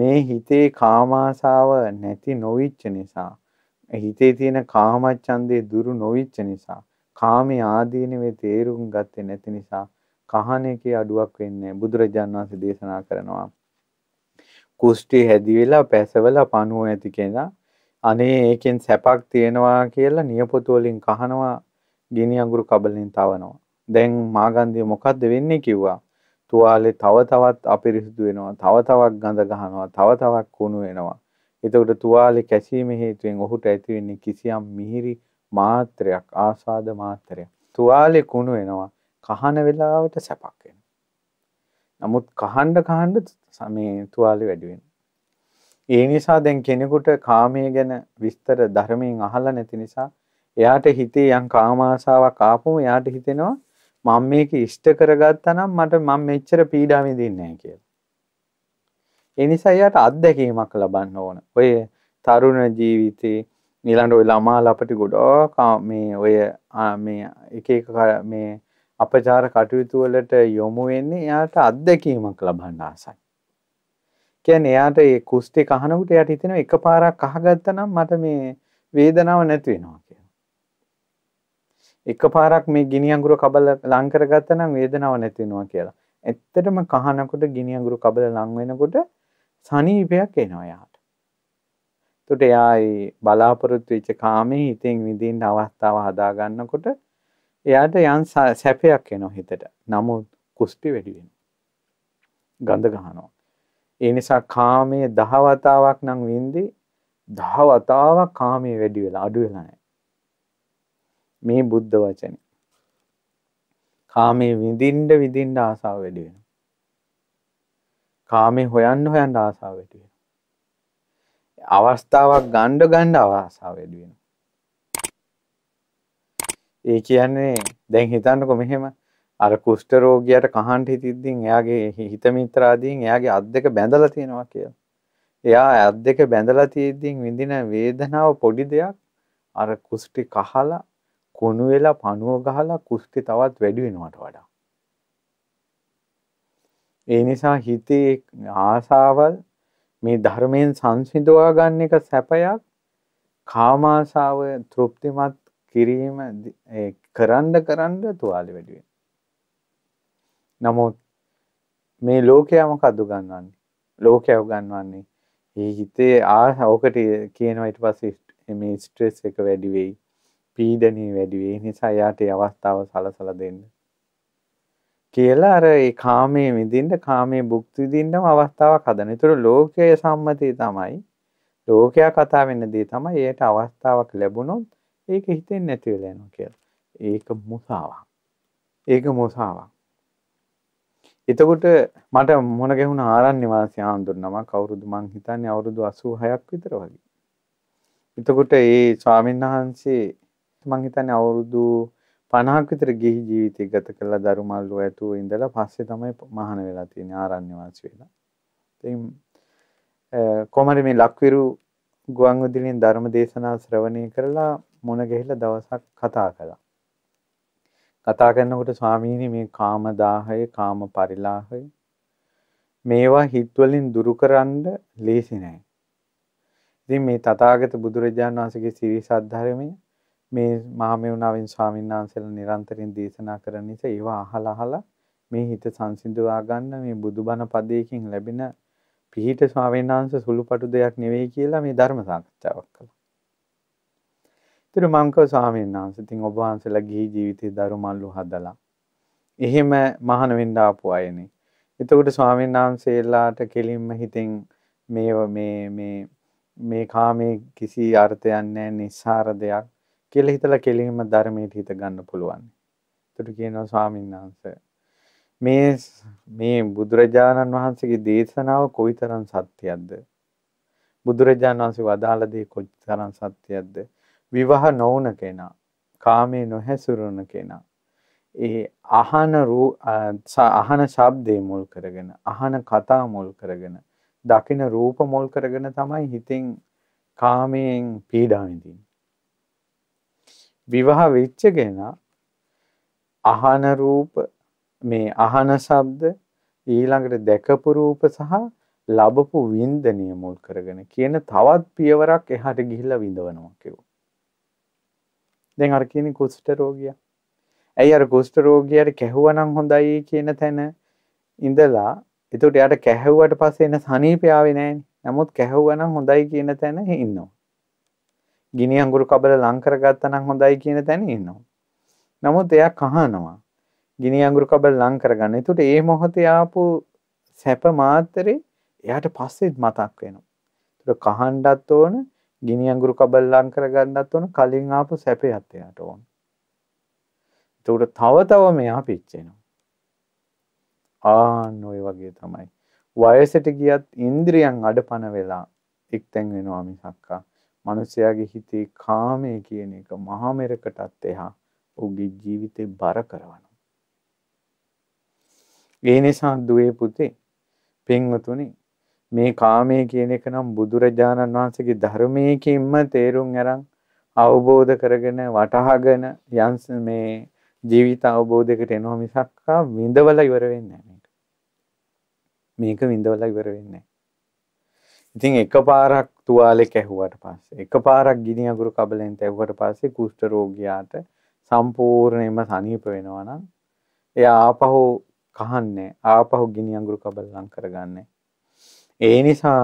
මේ හිතේ කාමාශාව නැති නොවිච්ච නිසා හිතේ තියෙන කාමච්ඡන්දේ දුරු නොවිච්ච නිසා කාමයේ ආදීනවේ තේරුම් ගත්තේ නැති නිසා කහණේකේ අඩුවක් වෙන්නේ බුදුරජාණන් වහන්සේ දේශනා කරනවා. කුෂ්ටි හැදි වෙලා පැසවලා පණුව ඇති කෙනා අනේ ඒකෙන් සැපක් තියෙනවා කියලා නියපොතු වලින් කහනවා ගිනි අඟුරු කබලෙන් තවනවා. දැන් මාගන්ධිය මොකද්ද වෙන්නේ කිව්වා. තුවාලේ තව තවත් අපිරිසුදු වෙනවා, තව තවත් ගඳ ගහනවා, තව තවත් කුණු වෙනවා. එතකොට තුවාලේ කැසීම හේතුවෙන් ඔහුට ඇති වෙන්නේ කිසියම් මිහිරි මාත්‍රයක්, ආසාද මාත්‍රයක්. තුවාලේ කුණු වෙනවා. කහන වෙලාවට සැපක් එනවා. නමුත් කහන්න කහන්න මේ තුවාලේ වැඩි වෙනවා. ඒ නිසා දැන් කෙනෙකුට කාමය ගැන විස්තර ධර්මයෙන් අහලා නැති නිසා එයාට හිතේ යම් කාම ආසාවක් ආපුම එයාට හිතෙනවා මම මේක ඉෂ්ට කරගත්තා නම් මට මම මෙච්චර පීඩා විඳින්නේ නැහැ කියලා. ඒ නිසා යාට අත්දැකීමක් ලබන්න ඕන. ඔය තරුණ ජීවිතේ ඊළඟ ඔය ළමා ලපටි ගොඩක් මේ ඔය මේ එක එක මේ අපචාර කටයුතු වලට යොමු වෙන්නේ යාට අත්දැකීමක් ලබන්න ආසයි. කියන්නේ යාට ඒ කුස්ටි කහනකොට යාට හිතෙනවා එකපාරක් අහගත්තා නම් මට මේ වේදනාව නැති වෙනවා. එක පාරක් මේ ගිනි අඟුරු කබල ලං කරගත්ත නම් වේදනාව නැති වෙනවා කියලා. ඇත්තටම කහනකොට ගිනි අඟුරු කබල ලං වෙනකොට සනීපයක් එනවා යාට. එතකොට එයා ඒ බලාපොරොත්තු වෙච්ච කාමේ හිතෙන් විඳින්න අවස්ථාව හදා ගන්නකොට එයාට යම් සැපයක් එනවා හිතට. නමුත් කුස්ටි වැඩි වෙනවා. ගඳ ගහනවා. ඒ නිසා කාමයේ දහවතාවක් නම් වින්දි දහවතාවක් කාමයේ වැඩි වෙලා අඩු වෙලා නැහැ. මේ බුද්ධ වචනේ. කාමයේ විඳින්න විඳින්න ආසාව වැඩි වෙනවා. කාමේ හොයන්න හොයන්න ආසාව වැඩි වෙනවා. අවස්ථාවක් ගන්න ගන්න ආසාව වැඩි වෙනවා. ඒ කියන්නේ දැන් හිතන්නකෝ මෙහෙම අර කුෂ්ඨ රෝගියාට කහන්න හිතින්දින් එයාගේ හිත මිත්‍රාදීන් එයාගේ අත් දෙක බැඳලා තියෙනවා කියලා. එයා අත් දෙක බැඳලා තියෙද්දින් විඳින වේදනාව පොඩි දෙයක් අර කුෂ්ටි කහලා කොණු වෙලා පණුව ගහලා කුස්ති තවත් වැඩි වෙනවට වඩා. ඒ නිසා හිතේ ආසාවල් මේ ධර්මයෙන් සංසිඳවා ගන්න එක සැපයක් කාමාසාව තෘප්තිමත් කිරීම කරන්න කරන්න තුවාලි වැඩි වෙනවා. නමුත් මේ ලෝකයා මොකද්ද ගන්නන්නේ? ලෝකයා ගන්නවන්නේ. මේ හිතේ ආ ඕකට කියනවා ඊට පස්සේ මේ ස්ට්‍රෙස් එක වැඩි වෙයි. පීඩනය වැඩිවේ නිසා යාට අවස්ථාව සලසල දෙන්න. කියලා අර ඒ කාමයේ මිදින්ට කාමයේ බුක්තිදින්නම අවස්ථාවක් හදන. ඒතර ලෝකයේ සම්මතිය තමයි ලෝකයා කතා වෙන්න දේ තමයි ඒට අවස්ථාවක් ලැබුණොත් ඒක හිතෙන් නැති වෙලා යනවා කියලා. ඒක මුසාවක්. ඒක මුසාවක්. එතකොට මට මොන ගැහුණ ආරණ්‍ය වාසී ආන්දුරනම කවුරුද මං හිතන්නේ අවුරුදු 86ක් විතර වගේ. එතකොට ඒ ස්වාමීන් වහන්සේ මං හිතන්නේ අවුරුදු 50ක් විතර ගිහි ජීවිතය ගත කළා දරුමල්ලු ඇතුව ඉඳලා පස්සේ තමයි මහාන වෙලා තියෙන්නේ ආරණ්‍ය වාසී වෙලා. ඉතින් කොහමද මේ ලක්විරු ගුවන් විදුලියෙන් ධර්ම දේශනා ශ්‍රවණය කරලා මොන ගිහිලා දවසක් කතා කළා. කතා කරනකොට ස්වාමීනි මේ කාම දාහය කාම පරිලාහය මේවා හිත්වලින් දුරුකරන්න ලේසි නෑ. ඉතින් මේ තථාගත බුදුරජාණන් වහන්සේගේ සිරි සද්ධර්මයේ මේ මහමෙවුනාවෙන් ස්වාමීන් වහන්සේලා නිරන්තරයෙන් දේශනා කරන නිසා ඒවා අහලා අහලා මේ හිත සංසිඳවා ගන්න මේ බුදුබණ පදයකින් ලැබෙන පිහිට ස්වාමීන් වහන්සේ සුළුපටු දෙයක් නෙවෙයි කියලා මේ ධර්ම සාකච්ඡාවක් කළා. ඊට මංකව ස්වාමීන් වහන්සේ තින් ඔබ වහන්සේලා ගිහි ජීවිතේ දරුමල්ලු හදලා එහෙම මහාන වෙන්න ආපු අයනේ. එතකොට ස්වාමීන් වහන්සේලාට කෙලින්ම හිතෙන් මේ මේ මේ මේ කාමයේ කිසි අර්ථයක් නැහැ, නිස්සාර දෙයක්. කියල හිතල කෙලිම ධර්මයට හිත ගන්න පුළුවන්. තුට කියනවා ස්වාමින්නාන්ස. මේ මේ බුදුරජාණන් වහන්සේගේ දේශනාව කොයි තරන් සත්‍යයක්ද. බුදුරජාණන් වහන්සේ වදාලදේ කොච් තරන් සත්‍යයක්ද. විවාහ නොවන කෙනා කාමේ නොහැසුරුණ කෙනා. ඒ අහන අහන ශබ්දේ මුල් කරගෙන අහන කතා මුල් කරගෙන දකින රූප මුල් කරගෙන තමයි හිතෙන් කාමයෙන් පීඩාවිඳින්. විවාහ වෙච්ච කෙනා අහන රූප මේ අහන ශබ්ද ඊළඟට දැකපු රූප සහ ලැබපු වින්දනීය මුල් කරගෙන කියන තවත් පියවරක් එහාට ගිහිල්ලා විඳවනවා කියෝ. දැන් අර කියන්නේ කුෂ්ඨ රෝගියා. ඇයි අර කුෂ්ඨ රෝගියාට කැහුවනම් හොඳයි කියන තැන ඉඳලා එතකොට එයාට කැහැව්වට පස්සේ එන සනීපය ආවේ නැහැනේ. නමුත් කැහැව්වනම් හොඳයි කියන තැන ඉන්නවා. ගිනි අඟුරු කබල ලං කරගත්තනම් හොඳයි කියන තැන ඉන්නවා. නමුත් එයා කහනවා. ගිනි අඟුරු කබල ලං කරගන්න. ඒතකොට ඒ මොහොතේ ආපු සැප මාත්‍රේ එයාට පස්සෙත් මතක් වෙනවා. ඒතකොට කහන්නත් ඕන, ගිනි අඟුරු කබල ලං කරගන්නත් ඕන, කලින් ආපු සැපයත් එයාට ඕන. ඒතකොට තව තව මෙයා පිච්චෙනවා. ආන් ওই වගේ තමයි. වයසට ගියත් ඉන්ද්‍රියන් අඩපණ වෙලා එක්තැන් වෙනවා මිසක්කා මිනිසයාගේ හිතේ කාමය කියන එක මහා මෙරකටත් එහා ඔහුගේ ජීවිතේ බර කරනවා. ඒ නිසා දුවේ පුතේ පින්වතුනි මේ කාමය කියන එක නම් බුදුරජාණන් වහන්සේගේ ධර්මයේකින්ම තේරුම් අරන් අවබෝධ කරගෙන වටහාගෙන යන්ස් මේ ජීවිත අවබෝධයකට එනවා මිසක් විඳවල ඉවර වෙන්නේ නැහැ මේක. මේක විඳවල ඉවර වෙන්නේ නැහැ. ඉතින් එකපාරක් තුවාලෙක් ඇහුවට පස්සේ එකපාරක් ගිනි අඟුරු කබලෙන් තැවුවට පස්සේ කුෂ්ඨ රෝගියාට සම්පූර්ණයෙන්ම සනීප වෙනවා නම් එයා ආපහු කහන්නේ ආපහු ගිනි අඟුරු කබල ලං කරගන්නේ ඒ නිසා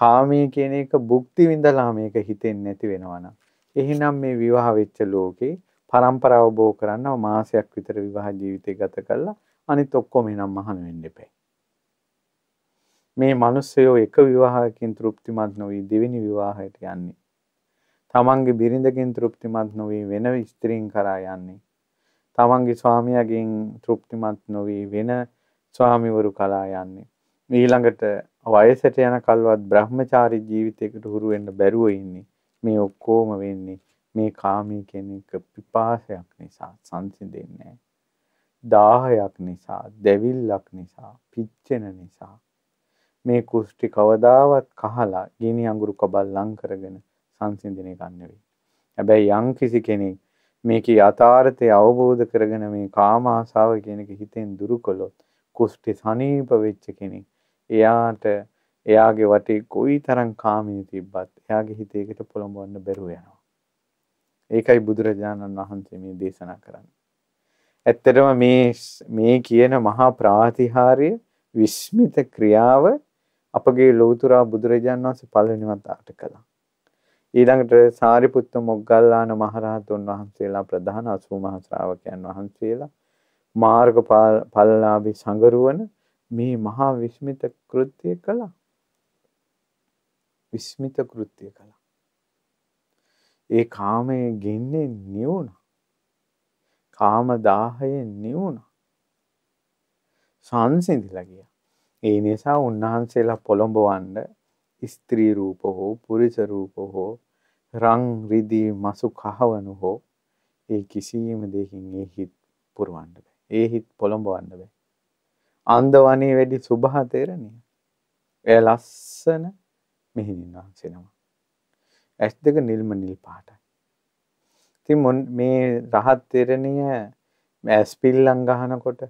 කාමයේ කියන එක භුක්ති විඳලා මේක හිතෙන්නේ නැති වෙනවා නම් එහෙනම් මේ විවාහ වෙච්ච ලෝකේ પરම්පරාව බෝ කරන්න මාසයක් විතර විවාහ ජීවිතය ගත කළා අනිත් ඔක්කොම එනම් මහාන වෙන්න එපා මේ මිනිස්සයෝ එක විවාහයකින් තෘප්තිමත් නොවි දෙවෙනි විවාහයට යන්නේ. තමන්ගේ බිරිඳකින් තෘප්තිමත් නොවි වෙන ස්ත්‍රීන් කරා යන්නේ. තමන්ගේ ස්වාමියාගෙන් තෘප්තිමත් නොවි වෙන ස්වාමිවරු කලා යන්නේ. ඊළඟට වයසට යනකල්වත් බ්‍රහ්මචාරී ජීවිතයකට හුරු වෙන්න බැරුව ඉන්නේ. මේ ඔක්කොම වෙන්නේ මේ කාමී කෙනෙක් පිපාසයක් නිසා සංසිඳෙන්නේ නැහැ. දාහයක් නිසා, දෙවිල්ලක් නිසා, පිච්චෙන නිසා මේ කුෂ්ටි කවදාවත් කහලා ගිනි අඟුරු කබල් ලං කරගෙන සංසිඳන එකක් නෙවෙයි. හැබැයි යම් කිසි කෙනෙක් මේකේ යථාර්ථය අවබෝධ කරගෙන මේ කාම ආසාව කියන එක හිතෙන් දුරු කළොත් කුෂ්ටි සනීප වෙච්ච කෙනෙක් එයාට එයාගේ වටේ කොයි තරම් කාමී තිබ්බත් එයාගේ හිතේ ඒකට පොළඹවන්න බැරුව යනවා. ඒකයි බුදුරජාණන් වහන්සේ මේ දේශනා කරන්නේ. ඇත්තටම මේ මේ කියන මහා ප්‍රාතිහාර්ය විස්මිත ක්‍රියාව අපගේ ලෞතුරා බුදුරජාන් වහන්සේ පළවෙනි වතාවට කළා. ඊළඟට සාරිපුත්ත මොග්ගල්ලාන මහරහතුන් වහන්සේලා ප්‍රධාන 80 මහ ශ්‍රාවකයන් වහන්සේලා මාර්ග පල්ලාභි සංගරුවන මේ මහා විස්මිත කෘත්‍යය කළා. විස්මිත කෘත්‍යය කළා. ඒ කාමයේ ගින්නේ නියුණා. කාම දාහයෙන් නියුණා. සංසිඳිලා ගියා. ඒ නිසා උන්වහන්සේලා පොළඹවන්න ස්ත්‍රී රූප හෝ පුරුෂ රූප හෝ රං රිදි මසු කහවණු හෝ ඒ කිසියම් දෙකින් ඒ හිත් පුරවන්න බෑ. ඒ හිත් පොළඹවන්න බෑ. අන්දවණේ වැඩි සුභා තේරණිය. එය ලස්සන මෙහිණින් වහන්සේ නම. ඇස් දෙක නිල්ම නිල් පාටයි. ඉතින් මේ රහත් තෙරණිය ඇස් පිල්ලම් ගහනකොට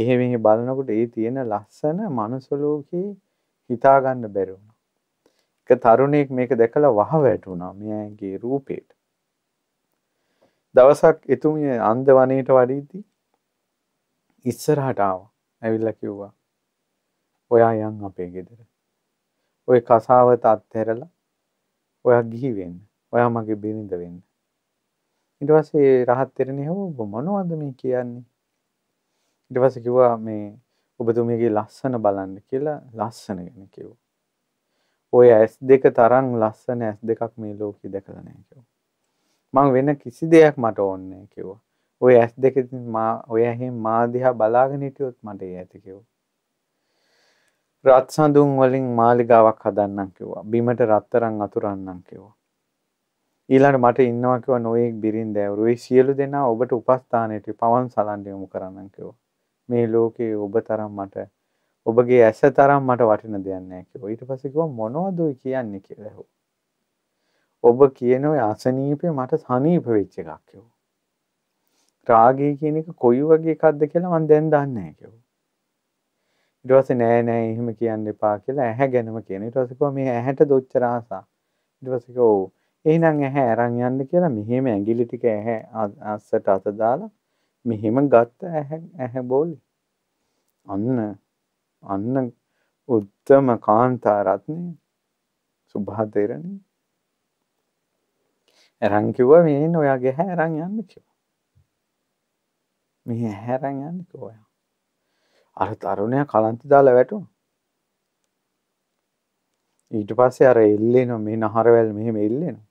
එහෙ මෙහෙ බලනකොට ඒ තියෙන ලස්සන මනුස්ස ලෝකේ හිතා ගන්න බැරි වුණා. එක තරුණයෙක් මේක දැකලා වහ වැටුණා මෙයාගේ රූපේට. දවසක් එතුමිය අන්ද වනයේට වඩිද්දී ඉස්සරහට ආවා. ඇවිල්ලා කිව්වා ඔයා යන් අපේ ගෙදර. ඔය කසාවත අත්හැරලා ඔයා ගිහි වෙන්න. ඔයා මගේ බිරිඳ වෙන්න. ඊට පස්සේ රහත් තෙරණිය හොඹ මොනවද මේ කියන්නේ? ඉටවස කිව්වා මේ ඔබතුමියගේ ලස්සන බලන්න කියලා ලස්සන ගැන කිව්. ඔය ඇස් දෙක තරන් ලස්සන ඇස් දෙකක් මේ ලෝකී දැකලනෑ කිව්. මං වෙන කිසි දෙයක් මට ඕන්නේ කිව්වා. ඔය ඇස් දෙක ඔය ඇහි මාදිහා බලාගෙනටියොත් මට ඇති කිව්. රත් සඳුන් වලින් මාලිගාවක් හදන්නම් කිව්වා බිමට රත්තරං අතුරන්නම් කිව්වා. ඊළඟ මට ඉන්නවා කිව්වා නොයෙක් බිරින්දෑවරු ඒ සියලු දෙනා ඔබට උපස්ථානයට පවන් සලන් යොමු කරන්නම් කිව්වා. මේ ලෝකේ ඔබ තරම් මට ඔබගේ ඇස තරම් මට වටින දෙයක් නැහැ කිව්වා. ඊට පස්සේ කිව්වා මොනවද ඔය කියන්නේ කියලා ඇහුවා. ඔබ කියන ඔය අසනීපය මට සනීප වෙච්ච එකක් කිව්වා. රාගය කියන එක කොයි වගේ එකක්ද කියලා මම දැන් දන්නේ නැහැ කිව්වා. ඊට පස්සේ නෑ නෑ එහෙම කියන්න එපා කියලා ඇහැ ගැනම කියන. ඊට පස්සේ කිව්වා මේ ඇහැට දොච්චර ආසා. ඊට පස්සේ කිව්වා එහෙනම් ඇහැ අරන් යන්න කියලා මෙහෙම ඇඟිලි ටික ඇහැ අස්සට අත දාලා මෙහෙම ගත්ත ඇහැ ඇහැ බෝලේ. අන්න අන්න උත්තම කාන්තා රත්නේ සුභාතේරණි. අරන් කිව්වා මෙන්න ඔයාගේ ඇහැ අරන් යන්න කිව්වා. මෙහි ඇහැ අරන් යන්න කිව්වා ඔයා. අර තරුණයා කලන්ත දාලා වැටුණා. ඊට පස්සේ අර එල්ලෙනවා මේ නහරවැල් මෙහෙම එල්ලෙනවා.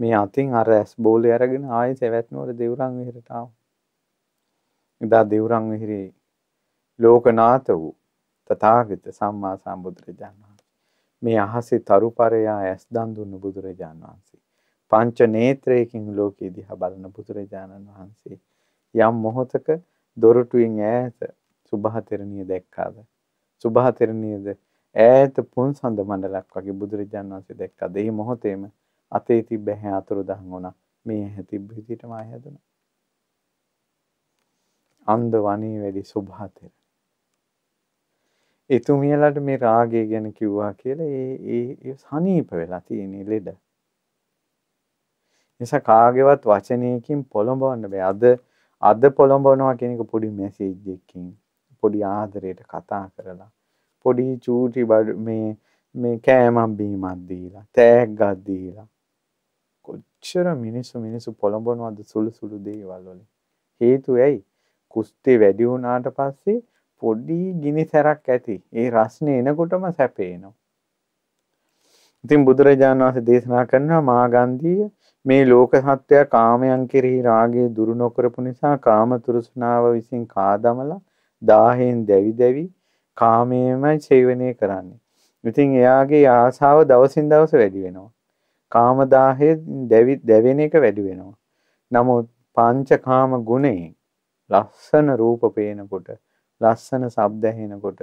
මේ අතින් අර ඇස් බෝලේ අරගෙන ආයෙ සෙවැත් නුවර දෙවුරන් විහෙරට ආවා. එදා දෙවුරන් විහිරි ලෝකනාත වූ තථාගත සම්මා සම්බුදුරජාණන් වහන්සේ මේ අහසේ තරුපරයා ඇස් දන් දුන්නු බුදුරජාණන් වහන්සේ පංච නේත්‍රයකින් ලෝකෙ දිහා බලන බුදුරජාණන් වහන්සේ යම් මොහොතක දොරටුවෙන් ඈත සුභාතරණිය දැක්කාද සුභාතරණියද ඈත පුන්සඳ මණ්ඩලක් වගේ බුදුරජාණන් වහන්සේ දැක්කා. ඒ මොහොතේම අතේ තිබ්බ හැ අතුරු දහන් වුණා. මේ ඇහැ තිබ්බ විදිහටම ආය හැදුණා. අන්ද වනී වැඩි සුභාතෙර. එතුමියලට මේ රාගය ගැන කිව්වා කියලා ඒ ඒ සනීප වෙලා තියෙන ලෙඩ. නිසා කාගේවත් වචනයකින් පොළඹවන්න බෑ. අද අද පොළඹවනවා කියන එක පොඩි මැසේජ් එකකින් පොඩි ආදරයට කතා කරලා පොඩි චූටි බඩ මේ මේ කෑමක් බීමක් දීලා තෑග්ගක් දීලා කොච්චර මිනිස්සු මිනිස්සු පොළඹවනවද සුළු සුළු දේවල් වලින් හේතුව ඇයි කුස්තේ වැඩි වුණාට පස්සේ පොඩි ගිනි සැරක් ඇති. ඒ රස්නේ එනකොටම සැපේනවා. ඉතින් බුදුරජාණන් වහන්සේ දේශනා කරනවා මාගන්ධීය මේ ලෝක සත්‍යය කාමයන් කෙරෙහි රාගය දුරු නොකරපු නිසා කාම තෘෂ්ණාව විසින් කාදමලා දාහයෙන් දැවි දැවි කාමයේමයි සේවනය කරන්නේ. ඉතින් එයාගේ ආසාව දවසින් දවස වැඩි වෙනවා. කාම දාහයෙන් දැවි දැවෙන එක වැඩි වෙනවා. නමුත් පංචකාම ගුණයෙන් ලස්සන රූප පේනකොට, ලස්සන ශබ්ද ඇහෙනකොට,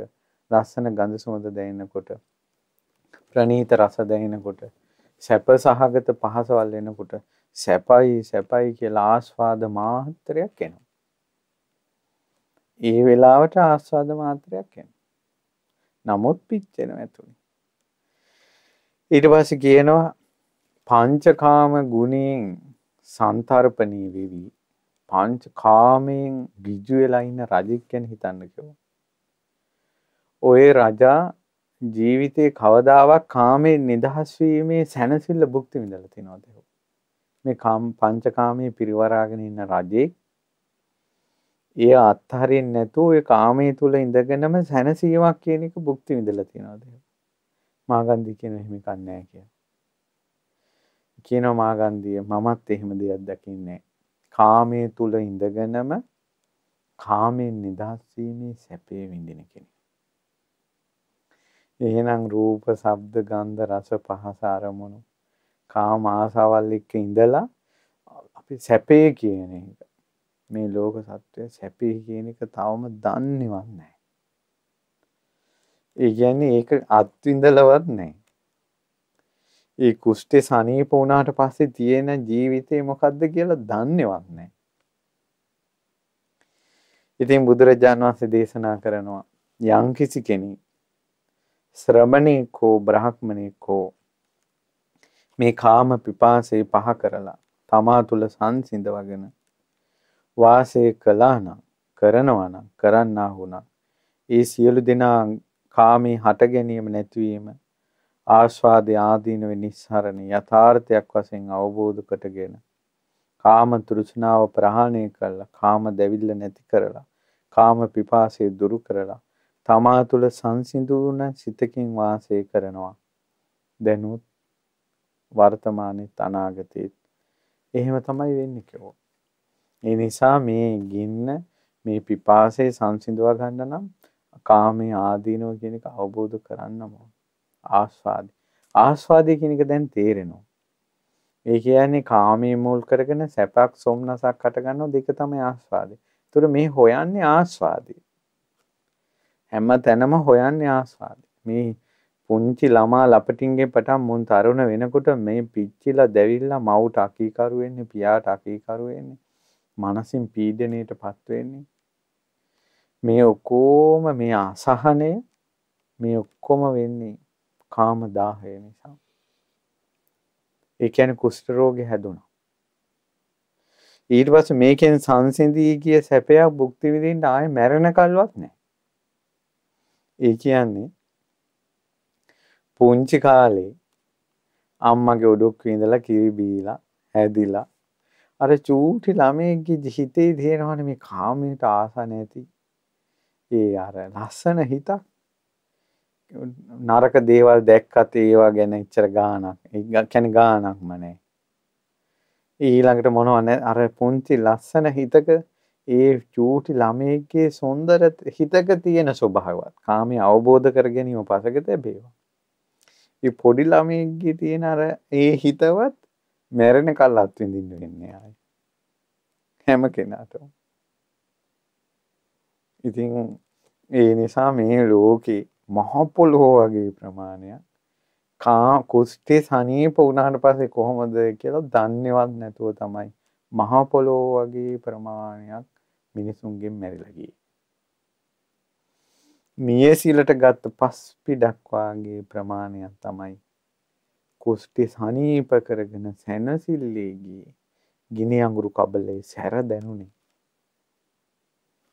ලස්සන ගඳ සුවඳ දැනෙනකොට, ප්‍රණීත රස දැනෙනකොට, සැප සහගත පහසවල් එනකොට සැපයි සැපයි කියලා ආස්වාද මාත්‍රයක් එනවා. ඒ වෙලාවට ආස්වාද මාත්‍රයක් එනවා. නමුත් පිච්චෙනවා ඇතුළේ. ඊට පස්සේ කියනවා පංචකාම ගුණයෙන් සන්තරපණී වෙවි පංච කාමයෙන් ගිජු වෙලා ඉන්න රජෙක් ගැන හිතන්න කිව්වා. ඔය රජා ජීවිතේ කවදාවත් කාමයෙන් නිදහස් වීමේ සැනසෙල්ල භුක්ති විඳලා තිනවද? මේ කාම පංචකාමයේ පිරිවරාගෙන ඉන්න රජෙක් ඒ අත්හරින්න නැතුව ඒ කාමයේ තුල ඉඳගෙනම සැනසීමක් කියන එක භුක්ති විඳලා තිනවද? මාගන්දි කියන එහෙම කන්නේ නැහැ කියලා. කියනවා මාගන්දිය මමත් එහෙම දෙයක් දකින්නේ කාමයේ තුල ඉඳගෙනම කාමෙන් නිදහස් වීමේ සැපේ විඳින කෙනෙක්. එහෙනම් රූප, ශබ්ද, ගන්ධ, රස, පහස අරමුණු කාම ආසාවල් එක්ක ඉඳලා අපි සැපේ කියන එක මේ ලෝක සත්වය සැපේ කියන එක තවම දන්නේවත් නැහැ. ඒ කියන්නේ ඒක අත්විඳලවත් නැහැ. ඒ කුෂ්ටේ සනීප වුණාට පස්සේ තියෙන ජීවිතේ මොකද්ද කියලා දන්නේවත් නැහැ. ඉතින් බුදුරජාන් වහන්සේ දේශනා කරනවා යම්කිසි කෙනෙක් ශ්‍රමණේකෝ බ්‍රහ්මණේකෝ මේ කාම පිපාසේ පහ කරලා තමා තුල සංසිඳවගෙන වාසය කළා නම් කරනවා නම් කරන්නා වුණා. ඒ සියලු දෙනා කාමේ හට ගැනීම නැතිවීම ආස්වාදයේ ආදීනව නිස්සරණ යථාර්ථයක් වශයෙන් අවබෝධ කොටගෙන කාම තෘෂ්ණාව ප්‍රහාණය කළා කාම දැවිල්ල නැති කරලා කාම පිපාසය දුරු කරලා තමා තුළ සංසිඳුණ සිතකින් වාසය කරනවා දැනුත් වර්තමානෙත් අනාගතෙත් එහෙම තමයි වෙන්නේ කියලා. ඒ නිසා මේ ගින්න මේ පිපාසය සංසිඳවා ගන්න නම් කාමයේ ආදීනව කියන එක අවබෝධ කරන්නම ඕන. ආස්වාදය. ආස්වාදය කියන එක දැන් තේරෙනවා. ඒ කියන්නේ කාමයේ මුල් කරගෙන සැපක් සොම්නසක් හටගන්නවා දෙක තමයි ආස්වාදය. ඒතර මේ හොයන්නේ ආස්වාදය. හැම තැනම හොයන්නේ ආස්වාදය. මේ පුංචි ළමා ලපටින්ගේ පටන් මුන් තරුණ වෙනකොට මේ පිච්චිලා දැවිලා මවට අකීකරු වෙන්නේ පියාට අකීකරු වෙන්නේ. මනසින් පීඩණයටපත් වෙන්නේ. මේ ඔක්කොම මේ අසහනය මේ ඔක්කොම වෙන්නේ කාම දාහය නිසා ඒ කියන්නේ කුෂ්ඨ රෝගේ හැදුණා. ඊට පස්සේ මේකෙන් සංසිඳී ගිය සැපයක් භුක්ති විඳින්න ආයේ මැරෙනකල්වත් නැහැ. ඒ කියන්නේ පුංචි කාලේ අම්මගේ උඩුක් විඳලා කිරි බීලා හැදිලා අර චූටි ළමයෙක්ගේ හිතේ තියෙනවනේ මේ කාමයට ආස නැති ඒ අර ලස්සන හිතක් නරක දේවල් දැක්කත් ඒවා ගැන ඉච්චර ගානක් කැන ගානක් මනේ ඊළඟට මොනවන අර පුංචි ලස්සන හිතක ඒ චූටි ළමයගේ සොන්දර හිතක තියෙන ස්වභාවත් කාමය අවබෝධ කර ගැනීම පසගත බේවා පොඩි ළමයගේ තියෙන අර ඒ හිතවත් මැරෙන කල් අත්විඳින්න වෙන්නේ ආය හැම කෙනාටම ඉතින් ඒ නිසා මේ ලෝකේ මහපොලෝ වගේ ප්‍රමාණයක් කා කුෂ්ටේ සනීප වුණාට පස්සේ කොහොමද කියලා දන්නේවත් නැතුව තමයි මහා පොළොව වගේ ප්‍රමාණයක් මිනිසුන්ගෙන් මැරිලා ගියේ. මියසිලට ගත්ත පස් පිටක් වාගේ ප්‍රමාණයක් තමයි කුෂ්ටි සනීප කරගෙන සැනසෙල්ලේ ගියේ. ගිනි අඟුරු කබලේ සැර දැනුනේ.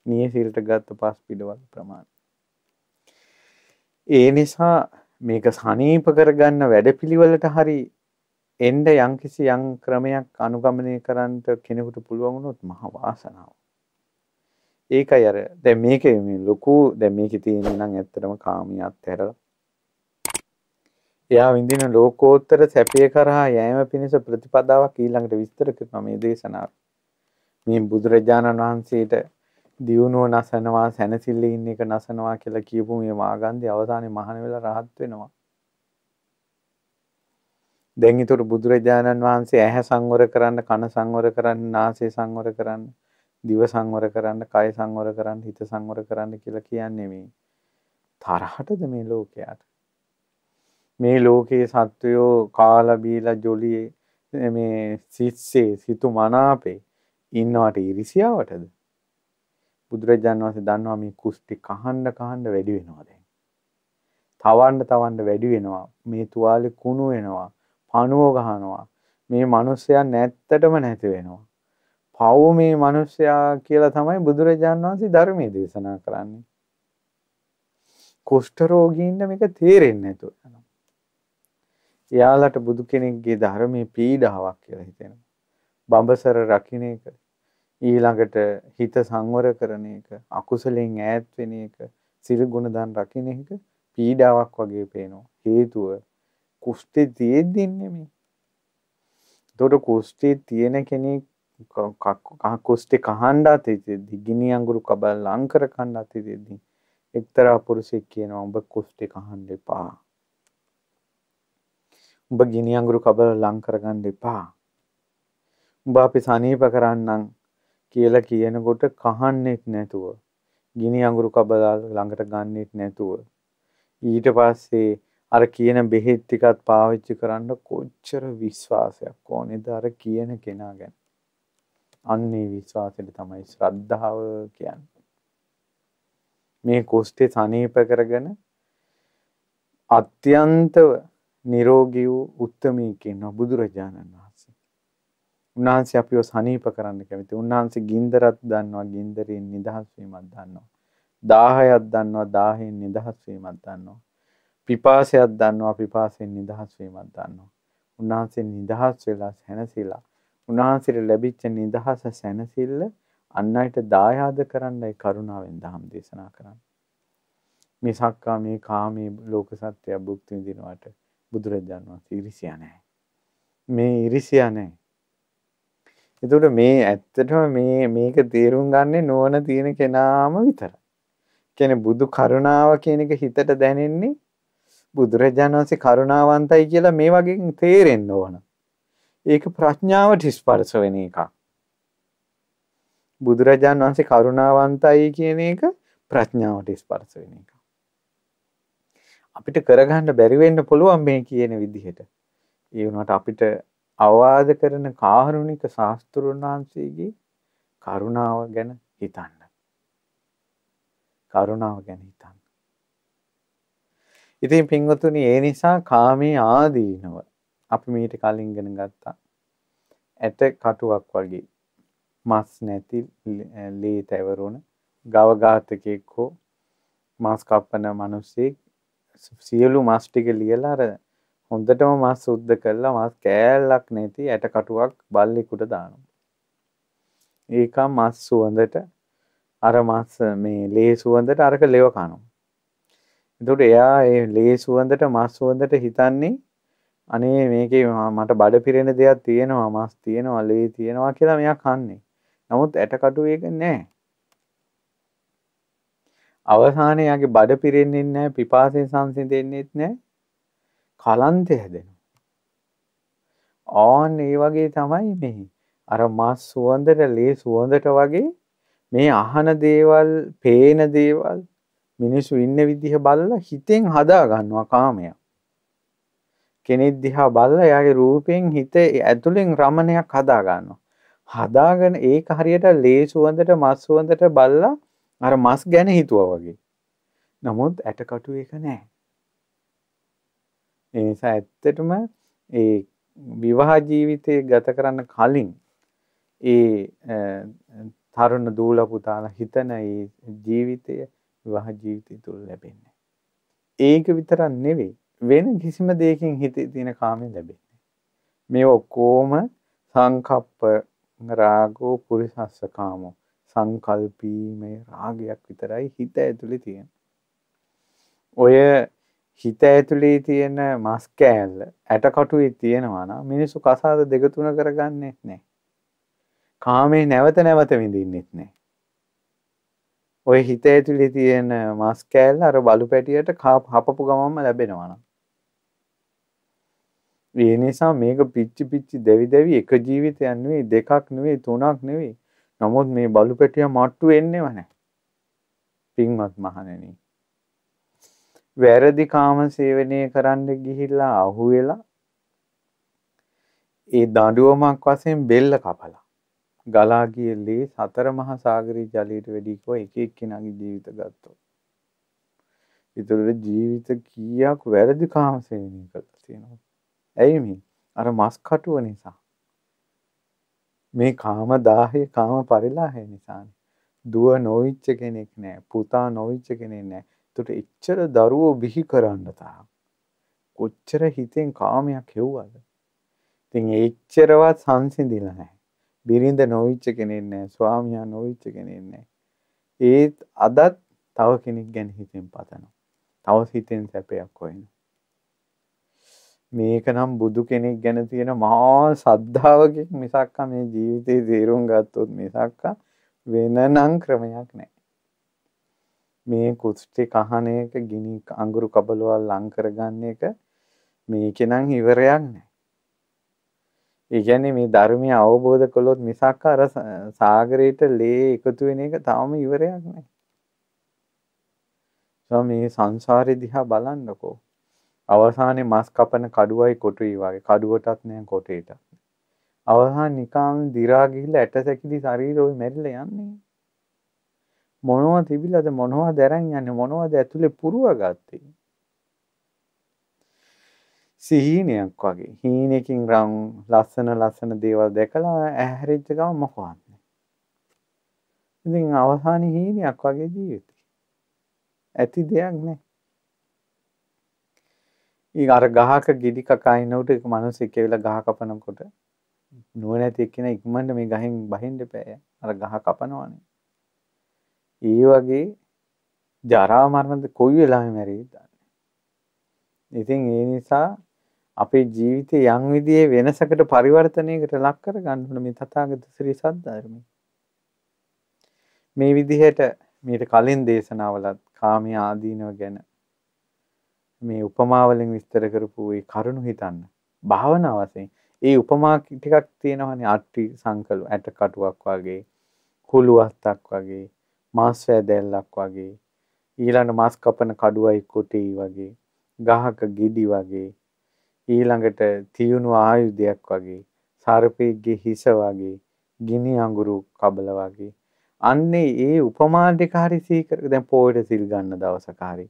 මියසිලට ගත්ත පස් පිටවල් ප්‍රමාණය ඒ නිසා මේක සනීප කරගන්න වැඩපිළිවෙලට හරි එන්ඩ යම්කිසි යම් ක්‍රමයක් අනුගමනය කරන්නට කෙනෙකුට පුළුවන්ුණොත් මහ වාසනාව. ඒක අර දැ මේක ලොකු දැ මේක තියෙන නම් ඇත්තරම කාමී අත්හැර එයා විඳින ලෝකෝත්තර සැපය කරහා යෑම පිණිස ප්‍රතිපදාවක් ඊළඟට විස්තර කරනවා මේ දේශනාව. මේ බුදුරජාණන් වහන්සේට දියුණුව නසනවා සැනසිල්ල ඉන්න එක නසනවා කියලා කියපු මේ මාගන්ධය අවසානයේ මහාන වෙලා රහත් වෙනවා. දැන් ඊටර බුදුරජාණන් වහන්සේ ඇහැ සංවර කරන්න, කන සංවර කරන්න, නාසය සංවර කරන්න, දිව සංවර කරන්න, කය සංවර කරන්න, හිත සංවර කරන්න කියලා කියන්නේ මේ තරහටද මේ ලෝකයට. මේ ලෝකයේ සත්වයෝ කාලා බීලා ජොලියේ මේ සිස්සේ සිතු මනාපේ ඉන්නවට ඉරිසියාවටද බුදුරජාණන් වහන්සේ දන්නවා මේ කුස්ටි කහන්න කහන්න වැඩි වෙනවා දැන්. තවන්න තවන්න වැඩි වෙනවා. මේ තුවාලේ කුණු වෙනවා. පණුව ගහනවා. මේ මිනිස්සයා නැත්තටම නැති වෙනවා. පව් මේ මිනිස්සයා කියලා තමයි බුදුරජාණන් වහන්සේ ධර්මයේ දේශනා කරන්නේ. කුෂ්ඨ රෝගීන්ට මේක තේරෙන්නේ නැතුව යනවා. එයාලට බුදු කෙනෙක්ගේ ධර්මයේ පීඩාවක් කියලා හිතෙනවා. බඹසර රකින්න එක ඊළඟට හිත සංවර කරන එක අකුසලෙන් ඈත් වෙන එක සිල් ගුණ දන් රකින්න එක පීඩාවක් වගේ පේනවා හේතුව කුෂ්ඨේ තියෙද්දින්නේ මේ එතකොට කුෂ්ඨේ තියෙන කෙනෙක් කුෂ්ඨේ කහණ්ඩා තියෙද්දි ගිනි අඟුරු කබල් ලං කර කණ්ඩා තියෙද්දි එක්තරා පුරුෂෙක් කියනවා ඔබ කුෂ්ඨේ කහන්න එපා උඹ ගිනි අඟුරු කබල ලං කරගන්න එපා. උඹ අපි සනීප කරන්නම් කියලා කියනකොට කහන්නෙත් නැතුව ගිනි අඟුරු කබලා ළඟට ගන්නෙත් නැතුව ඊට පස්සේ අර කියන බෙහෙත් ටිකත් පාවිච්චි කරන්න කොච්චර විශ්වාසයක් ඕනේද අර කියන කෙනා ගැන අන්නේ විශ්වාසෙට තමයි ශ්‍රද්ධාව කියන්නේ මේ කොස්ටේ සනීප කරගෙන අත්‍යන්තව නිරෝගී වූ උත්තමී කියන බුදුරජාණන් වහන්සේ උන්වහන්සේ අපිව සනීප කරන්න කැමති. උන්වහන්සේ ගින්දරත් දන්නවා, ගින්දරෙන් නිදහස් වීමත් දන්නවා. දාහයක් දන්නවා, දාහයෙන් නිදහස් වීමත් දන්නවා. පිපාසයක් දන්නවා, පිපාසයෙන් නිදහස් වීමත් දන්නවා. උන්වහන්සේ නිදහස් වෙලා සැනසීලා. උන්වහන්සේට ලැබිච්ච නිදහස සැනසෙල්ල අන් අයට දායාද කරන්නයි කරුණාවෙන් දහම් දේශනා කරන්නේ. මේ සක්කා මේ කාමී ලෝක සත්‍යය භුක්ති විඳිනවට බුදුරජාණන් වහන්සේ ඉරිසියා නැහැ. මේ ඉරිසියා නැහැ. එතකොට මේ ඇත්තටම මේ මේක තේරුම් ගන්න නෝන තියෙන කෙනාම විතරයි. කියන්නේ බුදු කරුණාව කියන එක හිතට දැනෙන්නේ බුදුරජාණන් වහන්සේ කරුණාවන්තයි කියලා මේ වගේ තේරෙන්න ඕන. ඒක ප්‍රඥාවට ස්පර්ශ වෙන එකක්. බුදුරජාණන් වහන්සේ කරුණාවන්තයි කියන එක ප්‍රඥාවට ස්පර්ශ වෙන එකක්. අපිට කරගන්න බැරි වෙන්න පුළුවන් මේ කියන විදිහට. ඒ වුණාට අපිට අවවාද කරන කාරුණික ශාස්ත්‍රුන් වහන්සේගේ කරුණාව ගැන හිතන්න. කරුණාව ගැන හිතන්න. ඉතින් පින්වතුනි ඒ නිසා කාමයේ ආදීනව අපි මීට කලින් ඉගෙන ගත්තා. ඇට කටුවක් වගේ මස් නැති ලේ තැවරුණ ගව ඝාතකෙක් හෝ මස් කපන මිනිසෙක් සියලු මස් ටික ලියලා අර හොඳටම මස් සුද්ධ කරලා මස් කෑල්ලක් නැති ඇටකටුවක් බල්ලෙකුට දානවා. ඒක මස් සුවඳට අර මස් මේ ලේ සුවඳට අරක ලෙව කනවා. එතකොට එයා ඒ ලේ සුවඳට මස් සුවඳට හිතන්නේ අනේ මේකේ මට බඩ පිරෙන දෙයක් තියෙනවා මස් තියෙනවා ලේ තියෙනවා කියලා මෙයා කන්නේ. නමුත් ඇටකටුව එක නෑ. අවසානයේ යාගේ බඩ පිරෙන්නේ නැහැ පිපාසයෙන් සංසිඳෙන්නේත් නැහැ කලන්තය හැදෙනවා. ඕන් ඒ වගේ තමයි මේ අර මස් සුවඳට ලේ සුවඳට වගේ මේ අහන දේවල්, පේන දේවල් මිනිස්සු ඉන්න විදිහ බලලා හිතෙන් හදා ගන්නවා කාමයක්. කෙනෙක් දිහා බලලා එයාගේ රූපයෙන් හිත ඇතුලෙන් රමණයක් හදා ගන්නවා. හදාගෙන ඒක හරියට ලේ සුවඳට මස් සුවඳට බලලා අර මස් ගැන හිතුවා වගේ. නමුත් ඇටකටු ඒක නෑ. ඒ නිසා ඇත්තටම ඒ විවාහ ජීවිතේ ගත කරන්න කලින් ඒ තරුණ දූල පුතාලා හිතන ඒ ජීවිතය විවාහ ජීවිතය තුල ලැබෙන්නේ. ඒක විතරක් නෙවෙයි වෙන කිසිම දෙයකින් හිතේ තියෙන කාමය ලැබෙන්නේ. මේ ඔක්කොම සංකප්ප රාගෝ පුරිසස්ස කාමෝ සංකල්පීමේ රාගයක් විතරයි හිත ඇතුලේ තියෙන. ඔය හිත ඇතුලේ තියෙන මස් කෑල්ල ඇටකටුවේ තියෙනවා නම් මිනිස්සු කසාද දෙක තුන කරගන්නෙත් නැහැ. කාමේ නැවත නැවත විඳින්නෙත් නැහැ. ඔය හිත ඇතුලේ තියෙන මස් කෑල්ල අර බලු පැටියට හපපු ගමන්ම ලැබෙනවා නම්. ඒ නිසා මේක පිච්චි පිච්චි දෙවි දෙවි එක ජීවිතයක් නෙවෙයි දෙකක් නෙවෙයි තුනක් නෙවෙයි. නමුත් මේ බලු පැටියා මට්ටු එන්නේව නැහැ. පින්වත් මහණෙනි. වැරදි කාම සේවනය කරන්න ගිහිල්ලා අහුවෙලා ඒ දඬුවමක් වශයෙන් බෙල්ල කපලා ගලා ගිය ලේ සතර මහා සාගරයේ ජලයට වැඩි කිව්ව එක එක්කෙනාගේ ජීවිත ගත්තෝ. ඒතර ජීවිත කීයක් වැරදි කාම සේවනය කරලා තියෙනවා. ඇයි මේ? අර මස් කටුව නිසා. මේ කාම දාහය කාම පරිලාහය නිසානේ. දුව නොවිච්ච කෙනෙක් නෑ පුතා නොවිච්ච කෙනෙක් නෑ එතකොට එච්චර දරුවෝ බිහි කරන්න තාම කොච්චර හිතෙන් කාමයක් හෙව්වද? ඉතින් එච්චරවත් සංසිඳිලා නැහැ. බිරිඳ නොවිච්ච කෙනෙක් නැහැ, ස්වාමියා නොවිච්ච කෙනෙක් නැහැ. ඒත් අදත් තව කෙනෙක් ගැන හිතෙන් පතනවා. තව හිතෙන් සැපයක් හොයනවා. මේක නම් බුදු කෙනෙක් ගැන තියෙන මහා සද්ධාවකින් මිසක්ක මේ ජීවිතේ තේරුම් ගත්තොත් මිසක්ක වෙනනම් ක්‍රමයක් නැහැ. මේ කුස්ටි කහන එක ගිනි අඟුරු කබලවල් ලං කරගන්න එක මේකෙනම් ඉවරයක් නෑ. ඒ කියන්නේ මේ ධර්මය අවබෝධ කළොත් මිසක් අර සාගරයට ලේ එකතු වෙන එක තාම ඉවරයක් නෑ. මේ සංසාරේ දිහා බලන්නකෝ. අවසානයේ මස් කපන කඩුවයි කොටුයි වගේ කඩුවටත් නෑ කොටේටත් අවසාන නිකන් දිරා ගිහිල්ලා ඇටසැකිලි ශරීරෝයි මැරිලා යන්නේ මොනවා තිබිලද මොනවා දැරන් යන්න මොනවද ඇතුළේ පුරුව ගත්තේ සිහිනයක් වගේ හීනකින් රම් ලස්සන ලස්සන දේවල් දැකලා ඇහැරිච්ච ගම මොකවන්නේ ඉතින් අවසාන හීනයක් වගේ ජීවිතේ ඇති දෙයක් නෑ ඊ අර ගහක ගෙඩි කකා ඉන්නකොට එක මිනිස්සෙක් කියලා ගහ කපනකොට නුවණැති එක්කෙනා ඉක්මනට මේ ගහෙන් බහින්න බෑ අර ගහ කපනවනේ ඒ වගේ ජරාමරණද කොයි වෙලාවෙ මැරෙයිද දන්නේ. ඉතින් ඒ නිසා අපේ ජීවිතේ යම් විදිහේ වෙනසකට පරිවර්තනයකට ලක් කර ගන්න ඕන මේ තථාගත ශ්‍රී සද්ධර්මය. මේ විදිහට මීට කලින් දේශනාවලත් කාමී ආදීනව ගැන මේ උපමා වලින් විස්තර කරපු ඒ කරුණු හිතන්න. භාවනා වශයෙන් ඒ උපමා ටිකක් තියෙනවනේ අට්ටි සංකලු ඇට කටුවක් වගේ කුළු අස්තක් වගේ මාස් වැදැල්ලක් වගේ ඊළඟ මාස් කපන කඩුවයි කොටෙයි වගේ ගහක ගෙඩි වගේ ඊළඟට තියුණු ආයුධයක් වගේ සර්පෙක්ගේ හිස වගේ ගිනි අඟුරු කබල වගේ අන්නේ ඒ උපමා ටික හරි සිහි කර දැන් පොයට සිල් ගන්න දවසක හරි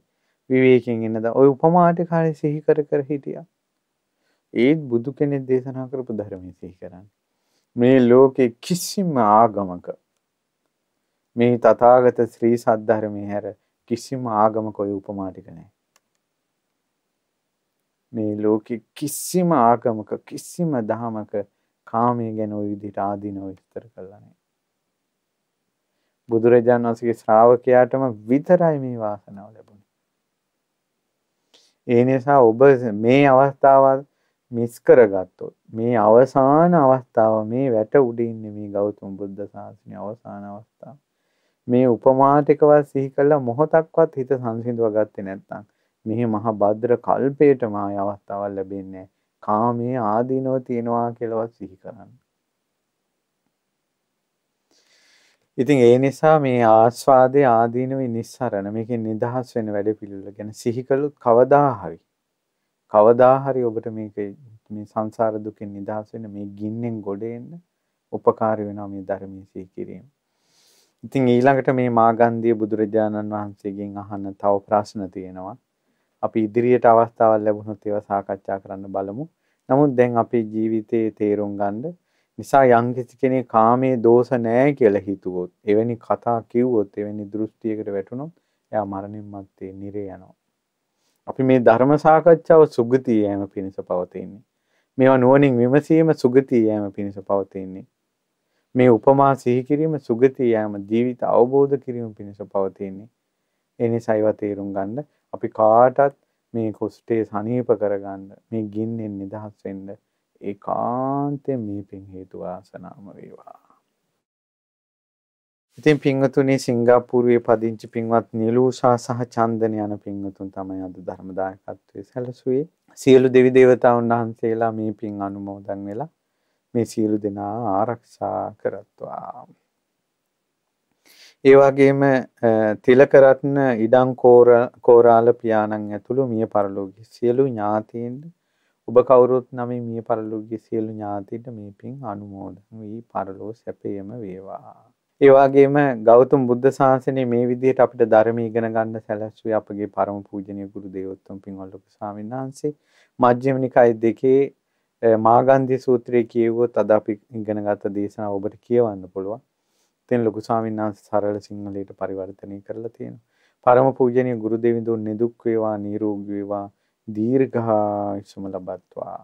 විවේකයෙන් ඉන්න ද ওই උපමා ටික හරි සිහි කර කර හිටියා ඒත් බුදු කෙනෙක් දේශනා කරපු ධර්මයේ සිහි කරන්නේ මේ ලෝකේ කිසිම ආගමක මේ තථාගත ශ්‍රී සද්ධර්මයේ හැර කිසිම ආගමක ඔය උපමා ටික නැහැ. මේ ලෝකෙ කිසිම ආගමක කිසිම දහමක කාමයේ ගැන ওই විදිහට ආදීනව විස්තර කරලා නැහැ. බුදුරජාණන් වහන්සේගේ ශ්‍රාවකයාටම විතරයි මේ වාසනාව ලැබුණේ. ඒ නිසා ඔබ මේ අවස්ථාවත් මිස් කරගත්තොත් මේ අවසාන අවස්ථාව මේ වැට උඩින් ඉන්නේ මේ ගෞතම බුද්ධ ශාසනයේ අවසාන අවස්ථාව. මේ උපමා ටිකවත් සිහි කළා මොහොතක්වත් හිත සංසිඳුවා ගත්තේ නැත්නම් මෙහි මහ භද්‍ර කල්පේටම ආය අවස්ථාවක් ලැබෙන්නේ නැහැ. කාමයේ ආදීනෝ තියනවා කියලාවත් සිහි කරන්න. ඉතින් ඒ නිසා මේ ආස්වාදයේ ආදීනවේ නිස්සරණ මේකෙන් නිදහස් වෙන වැඩ පිළිවෙල ගැන සිහි කළොත් කවදා හරි කවදා හරි ඔබට මේක මේ සංසාර දුකෙන් නිදහස් වෙන මේ ගින්නෙන් ගොඩ එන්න උපකාරී වෙනවා මේ ධර්මයේ සිහි කිරීම. ඉතින් ඊළඟට මේ මාගන්ධිය බුදුරජාණන් වහන්සේගෙන් අහන තව ප්‍රශ්න තියෙනවා. අපි ඉදිරියට අවස්ථාවක් ලැබුණොත් ඒවා සාකච්ඡා කරන්න බලමු. නමුත් දැන් අපේ ජීවිතයේ තේරුම් ගන්න නිසා යම් කෙනෙක් කාමයේ දෝෂ නැහැ කියලා හිතුවොත්, එවැනි කතා කිව්වොත්, එවැනි දෘෂ්ටියකට වැටුනොත් එයා මරණින් මත්තේ නිරේ යනවා. අපි මේ ධර්ම සාකච්ඡාව සුගතිය යෑම පිණිස පවතින්නේ. මේවා නුවණින් විමසීම සුගතිය යෑම පිණිස පවතින්නේ. මේ උපමා සිහි කිරීම සුගතිය යෑම ජීවිත අවබෝධ කිරීම පිණිස පවතින්නේ. ඒ නිසායිව තේරුම් ගන්න අපි කාටත් මේ කුෂ්ඨේ සනීප කරගන්න මේ ගින්නෙන් නිදහස් වෙන්න ඒකාන්තයෙන් මේ පින් හේතු ආසනාම වේවා. ඉතින් පින්වතුනි සිංගප්පූරුවේ පදිංචි පින්වත් නිලූෂා සහ චන්දන යන පින්වතුන් තමයි අද ධර්ම දායකත්වයේ සැලසුවේ. සියලු දෙවි දේවතාවුන් වහන්සේලා මේ පින් අනුමෝදන් වෙලා මේ සියලු දෙනා ආරක්ෂා කරත්වා. ඒ වගේම තිලකරත්න ඉඩංකෝර කෝරාල පියාණන් ඇතුළු මිය පරලෝකයේ සියලු ඥාතීන් ඔබ කවුරුත් නමින් මිය පරලෝකයේ සියලු ඥාතීන්ට මේ පින් අනුමෝදන් වී පරලෝ සැපයේම වේවා. ඒ වගේම ගෞතම බුද්ධ ශාසනයේ මේ විදිහට අපිට ධර්මය ඉගෙන ගන්න සැලැස්සුවේ අපගේ පරම පූජනීය ගුරු දේවෝත්තම පින්වල්ලක ස්වාමීන් වහන්සේ මජ්ක්‍ධිම නිකාය දෙකේ මාගන්ධි සූත්‍රය කියවුවොත් අද අපි ඉගෙන ගත්ත දේශනාව ඔබට කියවන්න පුළුවන්. ඉතින් ලොකු ස්වාමීන් වහන්සේ සරල සිංහලයට පරිවර්තනය කරලා තියෙනවා. පරම පූජනීය ගුරු දෙවිඳුන් නිදුක් වේවා නිරෝගී වේවා දීර්ඝායුෂම ලබත්වා.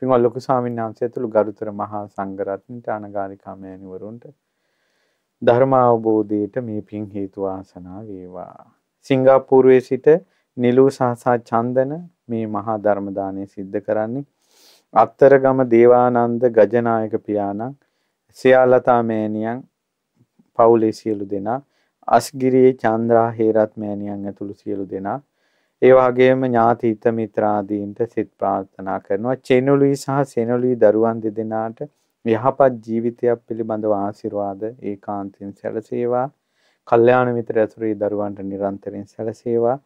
පින්වත් ලොකු ස්වාමීන් වහන්සේ ඇතුළු ගරුතර මහා සංඝරත්නට අනගාരികා මෑණිවරුන්ට ධර්ම අවබෝධයට මේ පින් හේතු ආසනා වේවා. සිංගප්පූරුවේ සිට නිලු සහසා චන්දන මේ මහා ධර්ම දාණය සිද්ධ කරන්නේ අත්තරගම දේවානන්ද ගජනායක පියාණන් සියාලතා මෑණියන් පවුලේ සියලු දෙනා අස්ගිරියේ චන්ද්‍රා හේරත් මෑණියන් ඇතුළු සියලු දෙනා ඒ වගේම ඥාති හිත මිත්‍රාදීන්ට සිත ප්‍රාර්ථනා කරනවා චෙනුලී සහ සෙනුලී දරුවන් දෙදෙනාට යහපත් ජීවිතයක් පිළිබඳව ආශිර්වාද ඒකාන්තයෙන් සැලසේවා කල්යාණ මිත්‍ර ඇසුරේ දරුවන්ට නිරන්තරයෙන් සැලසේවා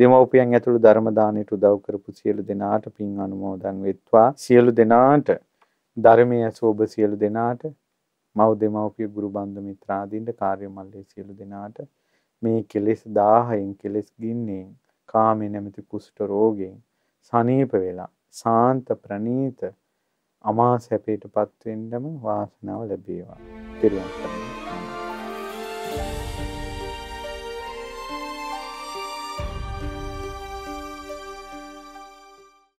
දෙමව්පියන් ඇතුළු ධර්ම දාණයට උදව් කරපු සියලු දෙනාට පින් අනුමෝදන් වෙත්වා සියලු දෙනාට ධර්මයේ ඇසු ඔබ සියලු දෙනාට මව් දෙමව්පිය ගුරු බන්දු මිත්‍රාදීන්ට කාර්ය මල්ලේ සියලු දෙනාට මේ කෙලෙස් 1000න් කෙලෙස් ගින්නෙන් කාමේ නැමැති කුෂ්ඨ රෝගයෙන් සනීප වෙලා සාන්ත ප්‍රණීත අමා සැපයටපත් වෙන්නම වාසනාව ලැබේවා. පිරුවන් සරණයි.